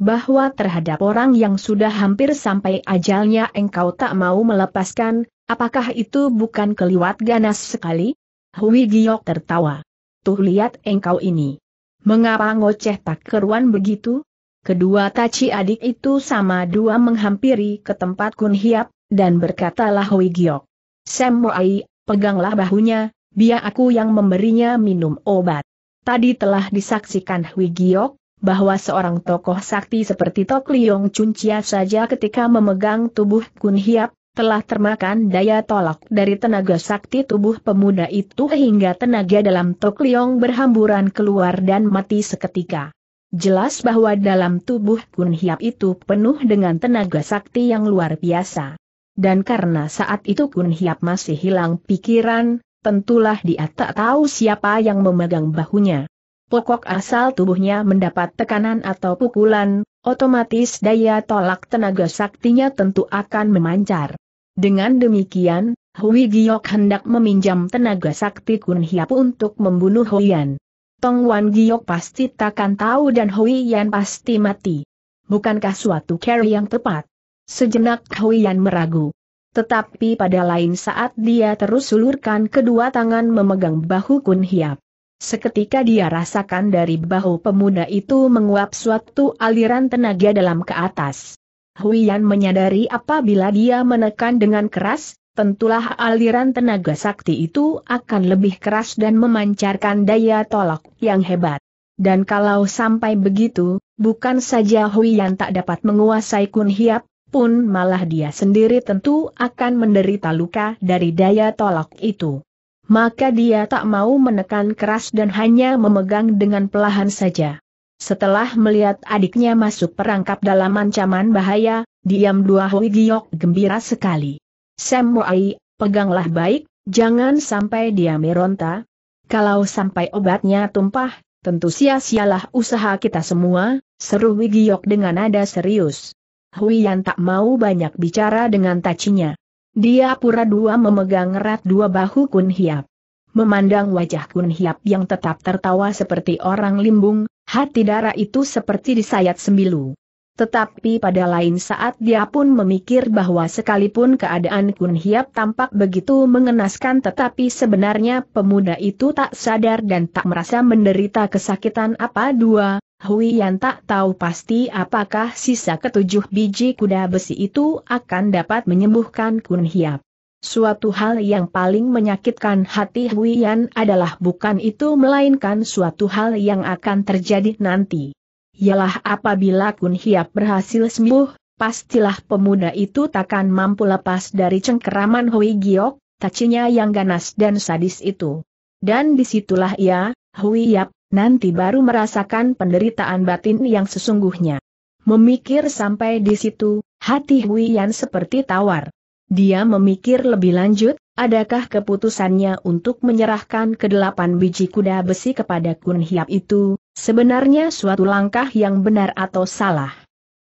bahwa terhadap orang yang sudah hampir sampai ajalnya engkau tak mau melepaskan, apakah itu bukan keliwat ganas sekali? Hui Giok tertawa. Tuh lihat engkau ini. Mengapa ngoceh tak keruan begitu? Kedua taci adik itu sama dua menghampiri ke tempat Kun Hiap, dan berkatalah Hui Giok. Sam Moai, peganglah bahunya, biar aku yang memberinya minum obat. Tadi telah disaksikan Hui Giok, bahwa seorang tokoh sakti seperti Tok Liong Chun saja ketika memegang tubuh Kun Hiap, telah termakan daya tolak dari tenaga sakti tubuh pemuda itu hingga tenaga dalam Tok Liong berhamburan keluar dan mati seketika. Jelas bahwa dalam tubuh Kun Hiap itu penuh dengan tenaga sakti yang luar biasa. Dan karena saat itu Kun Hiap masih hilang pikiran, tentulah dia tak tahu siapa yang memegang bahunya pokok asal tubuhnya mendapat tekanan atau pukulan, otomatis daya tolak tenaga saktinya tentu akan memancar. Dengan demikian, Hui Giok hendak meminjam tenaga sakti Kun Hiap untuk membunuh Hui Yan. Tong Wan Giok pasti takkan tahu dan Hui Yan pasti mati. Bukankah suatu carry yang tepat? Sejenak Hui Yan meragu. Tetapi pada lain saat dia terus sulurkan kedua tangan memegang bahu Kun Hiap. Seketika dia rasakan dari bahu pemuda itu menguap suatu aliran tenaga dalam ke atas. Huian menyadari apabila dia menekan dengan keras, tentulah aliran tenaga sakti itu akan lebih keras dan memancarkan daya tolak yang hebat. Dan kalau sampai begitu, bukan saja Huian tak dapat menguasai Kun Hiap, pun malah dia sendiri tentu akan menderita luka dari daya tolak itu maka dia tak mau menekan keras dan hanya memegang dengan pelahan saja. Setelah melihat adiknya masuk perangkap dalam ancaman bahaya, diam dua Hui Giok gembira sekali. Sam Moai, peganglah baik, jangan sampai dia meronta. Kalau sampai obatnya tumpah, tentu sia-sialah usaha kita semua, seru Hui Giok dengan nada serius. Hui Yan tak mau banyak bicara dengan tacinya. Dia pura dua memegang erat dua bahu Kun Hiap. Memandang wajah Kun Hiap yang tetap tertawa seperti orang limbung, hati darah itu seperti disayat sembilu. Tetapi pada lain saat dia pun memikir bahwa sekalipun keadaan Kun Hiap tampak begitu mengenaskan tetapi sebenarnya pemuda itu tak sadar dan tak merasa menderita kesakitan apa dua, Hui Yan tak tahu pasti apakah sisa ketujuh biji kuda besi itu akan dapat menyembuhkan Kun Hiap. Suatu hal yang paling menyakitkan hati Hui Yan adalah bukan itu melainkan suatu hal yang akan terjadi nanti. Yalah, apabila Kun Hiap berhasil sembuh, pastilah pemuda itu takkan mampu lepas dari cengkeraman Hui Giok, tacinya yang ganas dan sadis itu. Dan disitulah ia, Hui Yap, nanti baru merasakan penderitaan batin yang sesungguhnya. Memikir sampai di situ, hati Huiyan seperti tawar. Dia memikir lebih lanjut, adakah keputusannya untuk menyerahkan kedelapan biji kuda besi kepada Kun Hiap itu, sebenarnya suatu langkah yang benar atau salah.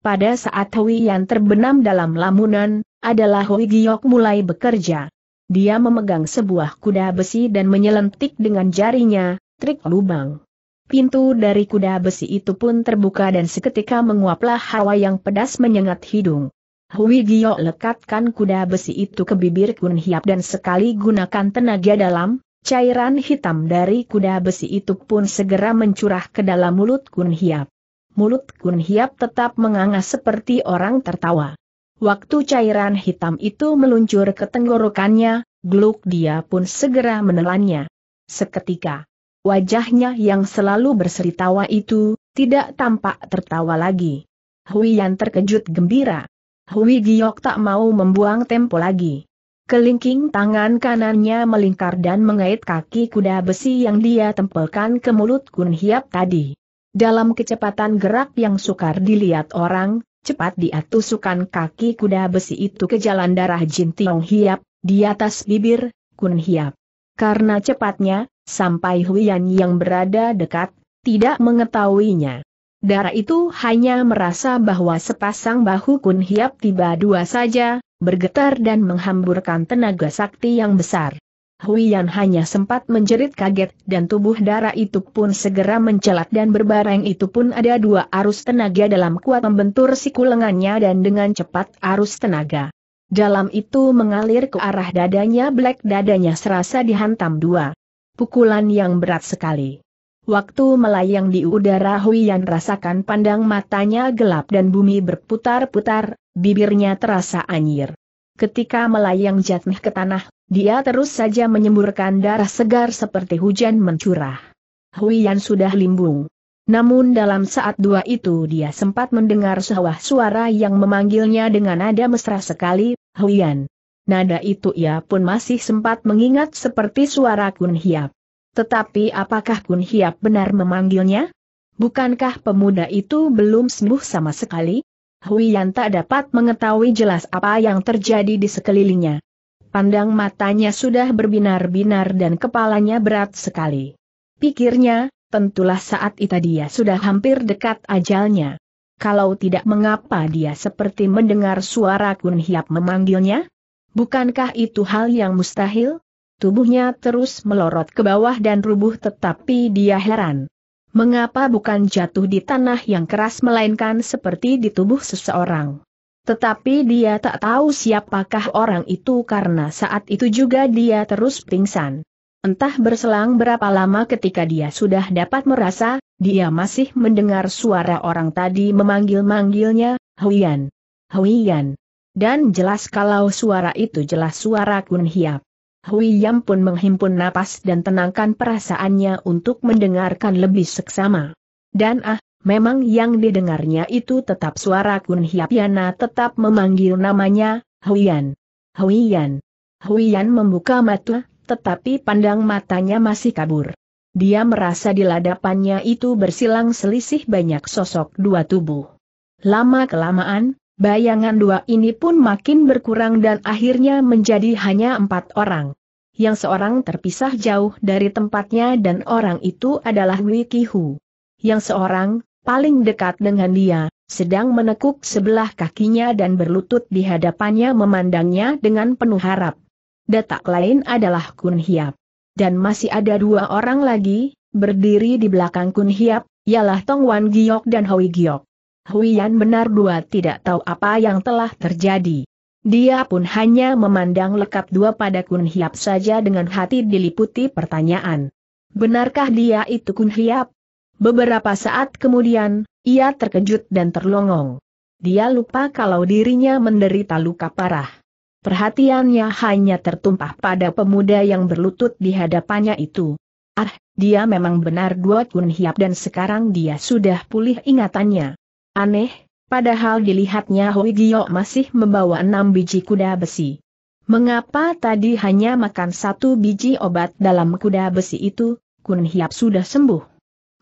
Pada saat Huiyan terbenam dalam lamunan, adalah Hui Giok mulai bekerja. Dia memegang sebuah kuda besi dan menyelentik dengan jarinya, trik lubang. Pintu dari kuda besi itu pun terbuka dan seketika menguaplah hawa yang pedas menyengat hidung. Hui Gio lekatkan kuda besi itu ke bibir Kun Hiap dan sekali gunakan tenaga dalam, cairan hitam dari kuda besi itu pun segera mencurah ke dalam mulut Kun Hiap. Mulut Kun Hiap tetap menganga seperti orang tertawa. Waktu cairan hitam itu meluncur ke tenggorokannya, Gluk dia pun segera menelannya. Seketika, Wajahnya yang selalu berseri tawa itu, tidak tampak tertawa lagi. Hui Yan terkejut gembira. Hui Giok tak mau membuang tempo lagi. Kelingking tangan kanannya melingkar dan mengait kaki kuda besi yang dia tempelkan ke mulut Kun Hiap tadi. Dalam kecepatan gerak yang sukar dilihat orang, cepat dia tusukan kaki kuda besi itu ke jalan darah Jin Tiong Hiap, di atas bibir, Kun Hiap. Karena cepatnya, sampai Huyan yang berada dekat, tidak mengetahuinya. Darah itu hanya merasa bahwa sepasang bahu Kun Hiap tiba dua saja, bergetar dan menghamburkan tenaga sakti yang besar. Huyan hanya sempat menjerit kaget dan tubuh darah itu pun segera mencelat dan berbareng itu pun ada dua arus tenaga dalam kuat membentur siku lengannya dan dengan cepat arus tenaga dalam itu mengalir ke arah dadanya black dadanya serasa dihantam dua. Pukulan yang berat sekali. Waktu melayang di udara Huiyan rasakan pandang matanya gelap dan bumi berputar-putar, bibirnya terasa anjir. Ketika melayang jatuh ke tanah, dia terus saja menyemburkan darah segar seperti hujan mencurah. Huiyan sudah limbung. Namun dalam saat dua itu dia sempat mendengar sebuah suara yang memanggilnya dengan nada mesra sekali, Huyan. Nada itu ia pun masih sempat mengingat seperti suara Kun Hiap. Tetapi apakah Kun Hiap benar memanggilnya? Bukankah pemuda itu belum sembuh sama sekali? Huyan tak dapat mengetahui jelas apa yang terjadi di sekelilingnya. Pandang matanya sudah berbinar-binar dan kepalanya berat sekali. Pikirnya, tentulah saat itu dia sudah hampir dekat ajalnya kalau tidak mengapa dia seperti mendengar suara Kun Hiap memanggilnya? Bukankah itu hal yang mustahil? Tubuhnya terus melorot ke bawah dan rubuh tetapi dia heran. Mengapa bukan jatuh di tanah yang keras melainkan seperti di tubuh seseorang? Tetapi dia tak tahu siapakah orang itu karena saat itu juga dia terus pingsan. Entah berselang berapa lama ketika dia sudah dapat merasa, dia masih mendengar suara orang tadi memanggil-manggilnya, Huyan, Huyan, Dan jelas kalau suara itu jelas suara Kun Hiap. Huyan pun menghimpun napas dan tenangkan perasaannya untuk mendengarkan lebih seksama. Dan ah, memang yang didengarnya itu tetap suara Kun Yana tetap memanggil namanya, Huyan, Huyan, Huyan. membuka mata, tetapi pandang matanya masih kabur. Dia merasa di ladapannya itu bersilang selisih banyak sosok dua tubuh. Lama-kelamaan, bayangan dua ini pun makin berkurang dan akhirnya menjadi hanya empat orang. Yang seorang terpisah jauh dari tempatnya dan orang itu adalah Wikihu. Yang seorang, paling dekat dengan dia, sedang menekuk sebelah kakinya dan berlutut di hadapannya memandangnya dengan penuh harap datak lain adalah Kun Hiap. Dan masih ada dua orang lagi, berdiri di belakang Kun Hiap, ialah Tong Wan Giok dan Hui Giok. Yan benar dua tidak tahu apa yang telah terjadi. Dia pun hanya memandang lekap dua pada Kun Hiap saja dengan hati diliputi pertanyaan. Benarkah dia itu Kun Hiap? Beberapa saat kemudian, ia terkejut dan terlongong. Dia lupa kalau dirinya menderita luka parah. Perhatiannya hanya tertumpah pada pemuda yang berlutut di hadapannya itu. Ah, dia memang benar dua kun hiap dan sekarang dia sudah pulih ingatannya. Aneh, padahal dilihatnya Hoi Giyo masih membawa enam biji kuda besi. Mengapa tadi hanya makan satu biji obat dalam kuda besi itu, Kun Hiap sudah sembuh?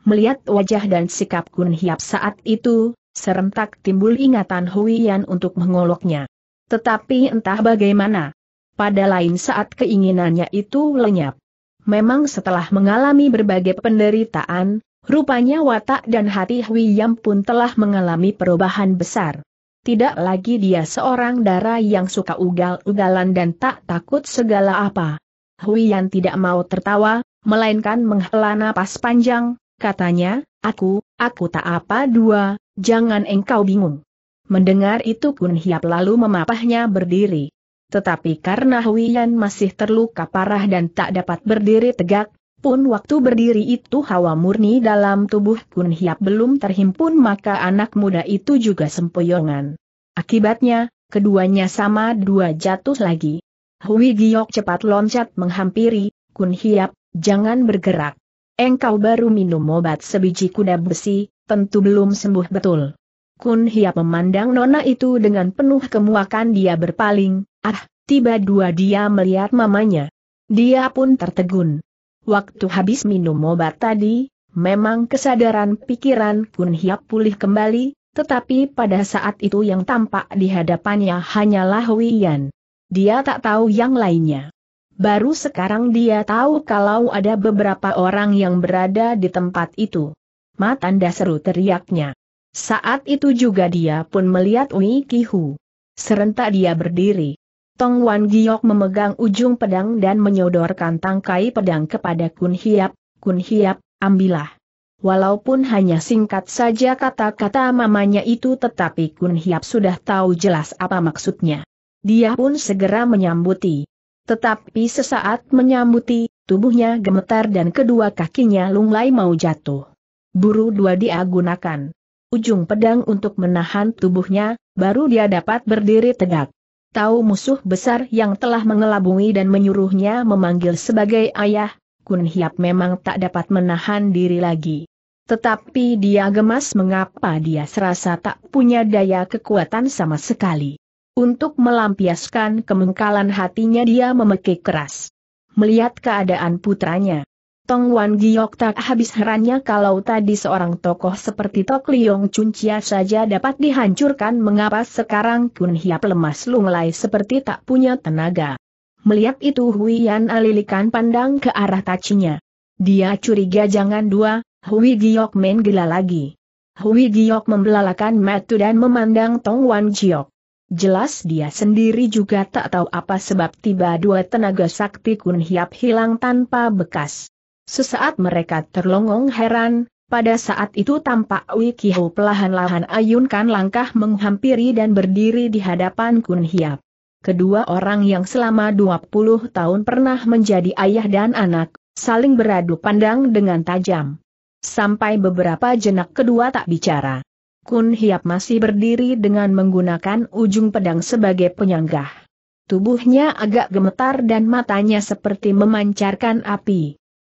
Melihat wajah dan sikap Kun Hiap saat itu, serentak timbul ingatan Hui Yan untuk mengoloknya. Tetapi entah bagaimana. Pada lain saat keinginannya itu lenyap. Memang setelah mengalami berbagai penderitaan, rupanya watak dan hati Hui Yam pun telah mengalami perubahan besar. Tidak lagi dia seorang darah yang suka ugal-ugalan dan tak takut segala apa. Hui tidak mau tertawa, melainkan menghela napas panjang, katanya, aku, aku tak apa dua, jangan engkau bingung. Mendengar itu Kun Hiap lalu memapahnya berdiri. Tetapi karena Huiyan masih terluka parah dan tak dapat berdiri tegak, pun waktu berdiri itu hawa murni dalam tubuh Kun Hiap belum terhimpun maka anak muda itu juga sempoyongan. Akibatnya, keduanya sama dua jatuh lagi. Hui Giok cepat loncat menghampiri, Kun Hiap, jangan bergerak. Engkau baru minum obat sebiji kuda besi, tentu belum sembuh betul. Kun Hiap memandang nona itu dengan penuh kemuakan dia berpaling, ah, tiba dua dia melihat mamanya. Dia pun tertegun. Waktu habis minum obat tadi, memang kesadaran pikiran Kun Hiap pulih kembali, tetapi pada saat itu yang tampak di hadapannya hanyalah Wian. Dia tak tahu yang lainnya. Baru sekarang dia tahu kalau ada beberapa orang yang berada di tempat itu. Matanda seru teriaknya. Saat itu juga dia pun melihat Ui Kihu. Serentak dia berdiri. Tong Wan Giok memegang ujung pedang dan menyodorkan tangkai pedang kepada Kun Hiap, Kun Hiap, ambillah. Walaupun hanya singkat saja kata-kata mamanya itu tetapi Kun Hiap sudah tahu jelas apa maksudnya. Dia pun segera menyambuti. Tetapi sesaat menyambuti, tubuhnya gemetar dan kedua kakinya lunglai mau jatuh. Buru dua dia gunakan ujung pedang untuk menahan tubuhnya, baru dia dapat berdiri tegak. Tahu musuh besar yang telah mengelabui dan menyuruhnya memanggil sebagai ayah, Kun Hiap memang tak dapat menahan diri lagi. Tetapi dia gemas mengapa dia serasa tak punya daya kekuatan sama sekali. Untuk melampiaskan kemengkalan hatinya dia memekik keras. Melihat keadaan putranya, Tong Wan Giok tak habis herannya kalau tadi seorang tokoh seperti Tok Liong Chia saja dapat dihancurkan mengapa sekarang Kun Hiap lemas lunglai seperti tak punya tenaga. Melihat itu Hui Yan alilikan pandang ke arah tacinya. Dia curiga jangan dua, Hui Giok main gila lagi. Hui Giok membelalakan matu dan memandang Tong Wan Giok. Jelas dia sendiri juga tak tahu apa sebab tiba dua tenaga sakti Kun Hiap hilang tanpa bekas. Sesaat mereka terlongong heran, pada saat itu tampak Wikihou pelahan-lahan ayunkan langkah menghampiri dan berdiri di hadapan Kun Hiap. Kedua orang yang selama 20 tahun pernah menjadi ayah dan anak, saling beradu pandang dengan tajam. Sampai beberapa jenak kedua tak bicara. Kun Hiap masih berdiri dengan menggunakan ujung pedang sebagai penyanggah. Tubuhnya agak gemetar dan matanya seperti memancarkan api.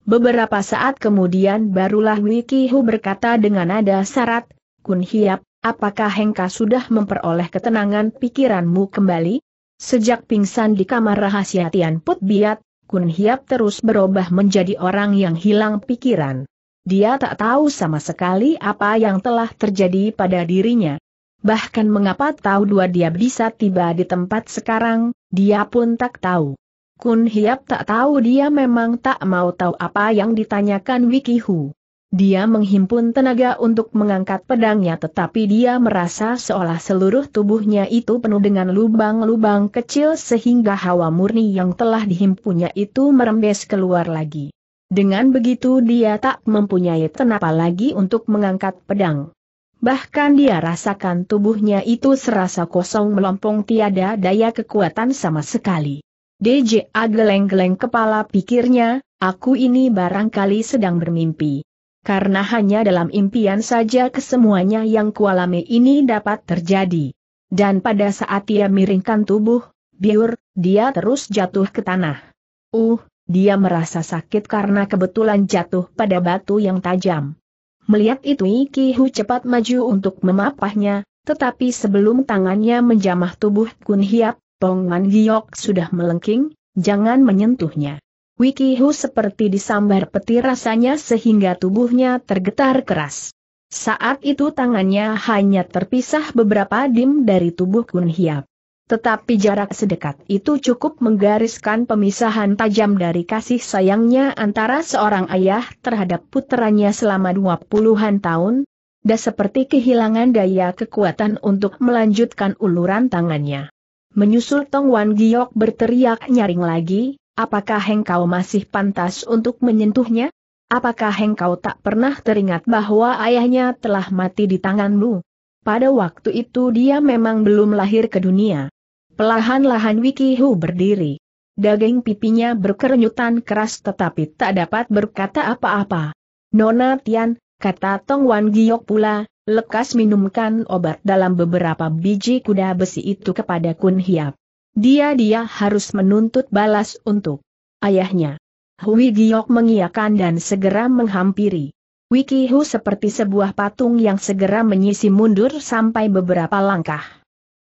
Beberapa saat kemudian barulah Wikihu berkata dengan nada syarat, Kun Hiap, apakah Hengka sudah memperoleh ketenangan pikiranmu kembali? Sejak pingsan di kamar rahasia Tian Put Biat, Kun Hiap terus berubah menjadi orang yang hilang pikiran. Dia tak tahu sama sekali apa yang telah terjadi pada dirinya. Bahkan mengapa tahu dua dia bisa tiba di tempat sekarang, dia pun tak tahu. Kun Hiap tak tahu dia memang tak mau tahu apa yang ditanyakan Wiki Hu. Dia menghimpun tenaga untuk mengangkat pedangnya tetapi dia merasa seolah seluruh tubuhnya itu penuh dengan lubang-lubang kecil sehingga hawa murni yang telah dihimpunnya itu merembes keluar lagi. Dengan begitu dia tak mempunyai tenaga lagi untuk mengangkat pedang. Bahkan dia rasakan tubuhnya itu serasa kosong melompong tiada daya kekuatan sama sekali. DJ ageleng geleng kepala pikirnya, aku ini barangkali sedang bermimpi. Karena hanya dalam impian saja kesemuanya yang kualami ini dapat terjadi. Dan pada saat ia miringkan tubuh, biur, dia terus jatuh ke tanah. Uh, dia merasa sakit karena kebetulan jatuh pada batu yang tajam. Melihat itu Iki Hu cepat maju untuk memapahnya, tetapi sebelum tangannya menjamah tubuh Kun Hiap, Pongan Giok sudah melengking, jangan menyentuhnya. Wikihu seperti disambar petir rasanya sehingga tubuhnya tergetar keras. Saat itu tangannya hanya terpisah beberapa dim dari tubuh Kun Hiap. Tetapi jarak sedekat itu cukup menggariskan pemisahan tajam dari kasih sayangnya antara seorang ayah terhadap putranya selama dua puluhan tahun, dan seperti kehilangan daya kekuatan untuk melanjutkan uluran tangannya. Menyusul Tong Wan Giok berteriak nyaring lagi, apakah hengkau masih pantas untuk menyentuhnya? Apakah hengkau tak pernah teringat bahwa ayahnya telah mati di tanganmu? Pada waktu itu dia memang belum lahir ke dunia. Pelahan-lahan Wiki Hu berdiri. Daging pipinya berkerenyutan keras tetapi tak dapat berkata apa-apa. Nona Tian, kata Tong Wan Giok pula, lekas minumkan obat dalam beberapa biji kuda besi itu kepada Kun Hiap. Dia-dia harus menuntut balas untuk ayahnya. Hui Giok mengiakan dan segera menghampiri. Wiki Hu seperti sebuah patung yang segera menyisi mundur sampai beberapa langkah.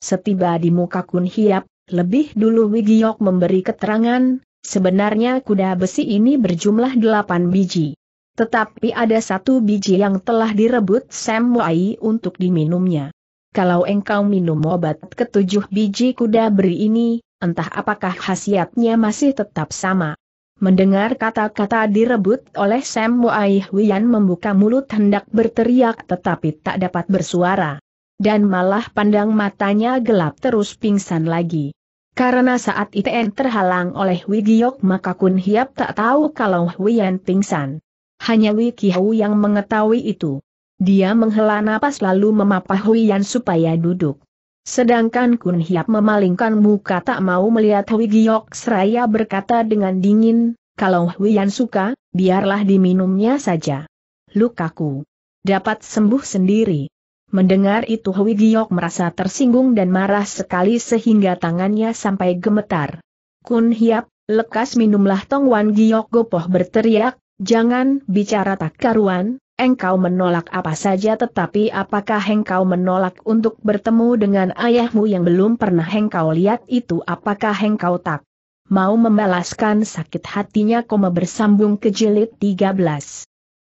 Setiba di muka Kun Hiap, lebih dulu Wigiok memberi keterangan, sebenarnya kuda besi ini berjumlah delapan biji. Tetapi ada satu biji yang telah direbut Sam Wai untuk diminumnya. Kalau engkau minum obat ketujuh biji kuda beri ini, entah apakah khasiatnya masih tetap sama. Mendengar kata-kata direbut oleh Sam Wai Huyan membuka mulut hendak berteriak tetapi tak dapat bersuara. Dan malah pandang matanya gelap terus pingsan lagi. Karena saat ITN terhalang oleh Wigiok maka Kun Hiap tak tahu kalau Huyan pingsan. Hanya Wei Kihau yang mengetahui itu. Dia menghela napas lalu memapah Yan supaya duduk. Sedangkan Kun Hiap memalingkan muka tak mau melihat Hui Giok Seraya berkata dengan dingin, kalau Yan suka, biarlah diminumnya saja. Lukaku dapat sembuh sendiri. Mendengar itu Hui Giok merasa tersinggung dan marah sekali sehingga tangannya sampai gemetar. Kun Hiap, lekas minumlah Tong Wan Giok Gopoh berteriak, Jangan bicara tak karuan, engkau menolak apa saja tetapi apakah engkau menolak untuk bertemu dengan ayahmu yang belum pernah engkau lihat itu apakah engkau tak mau membalaskan sakit hatinya koma bersambung ke jilid 13.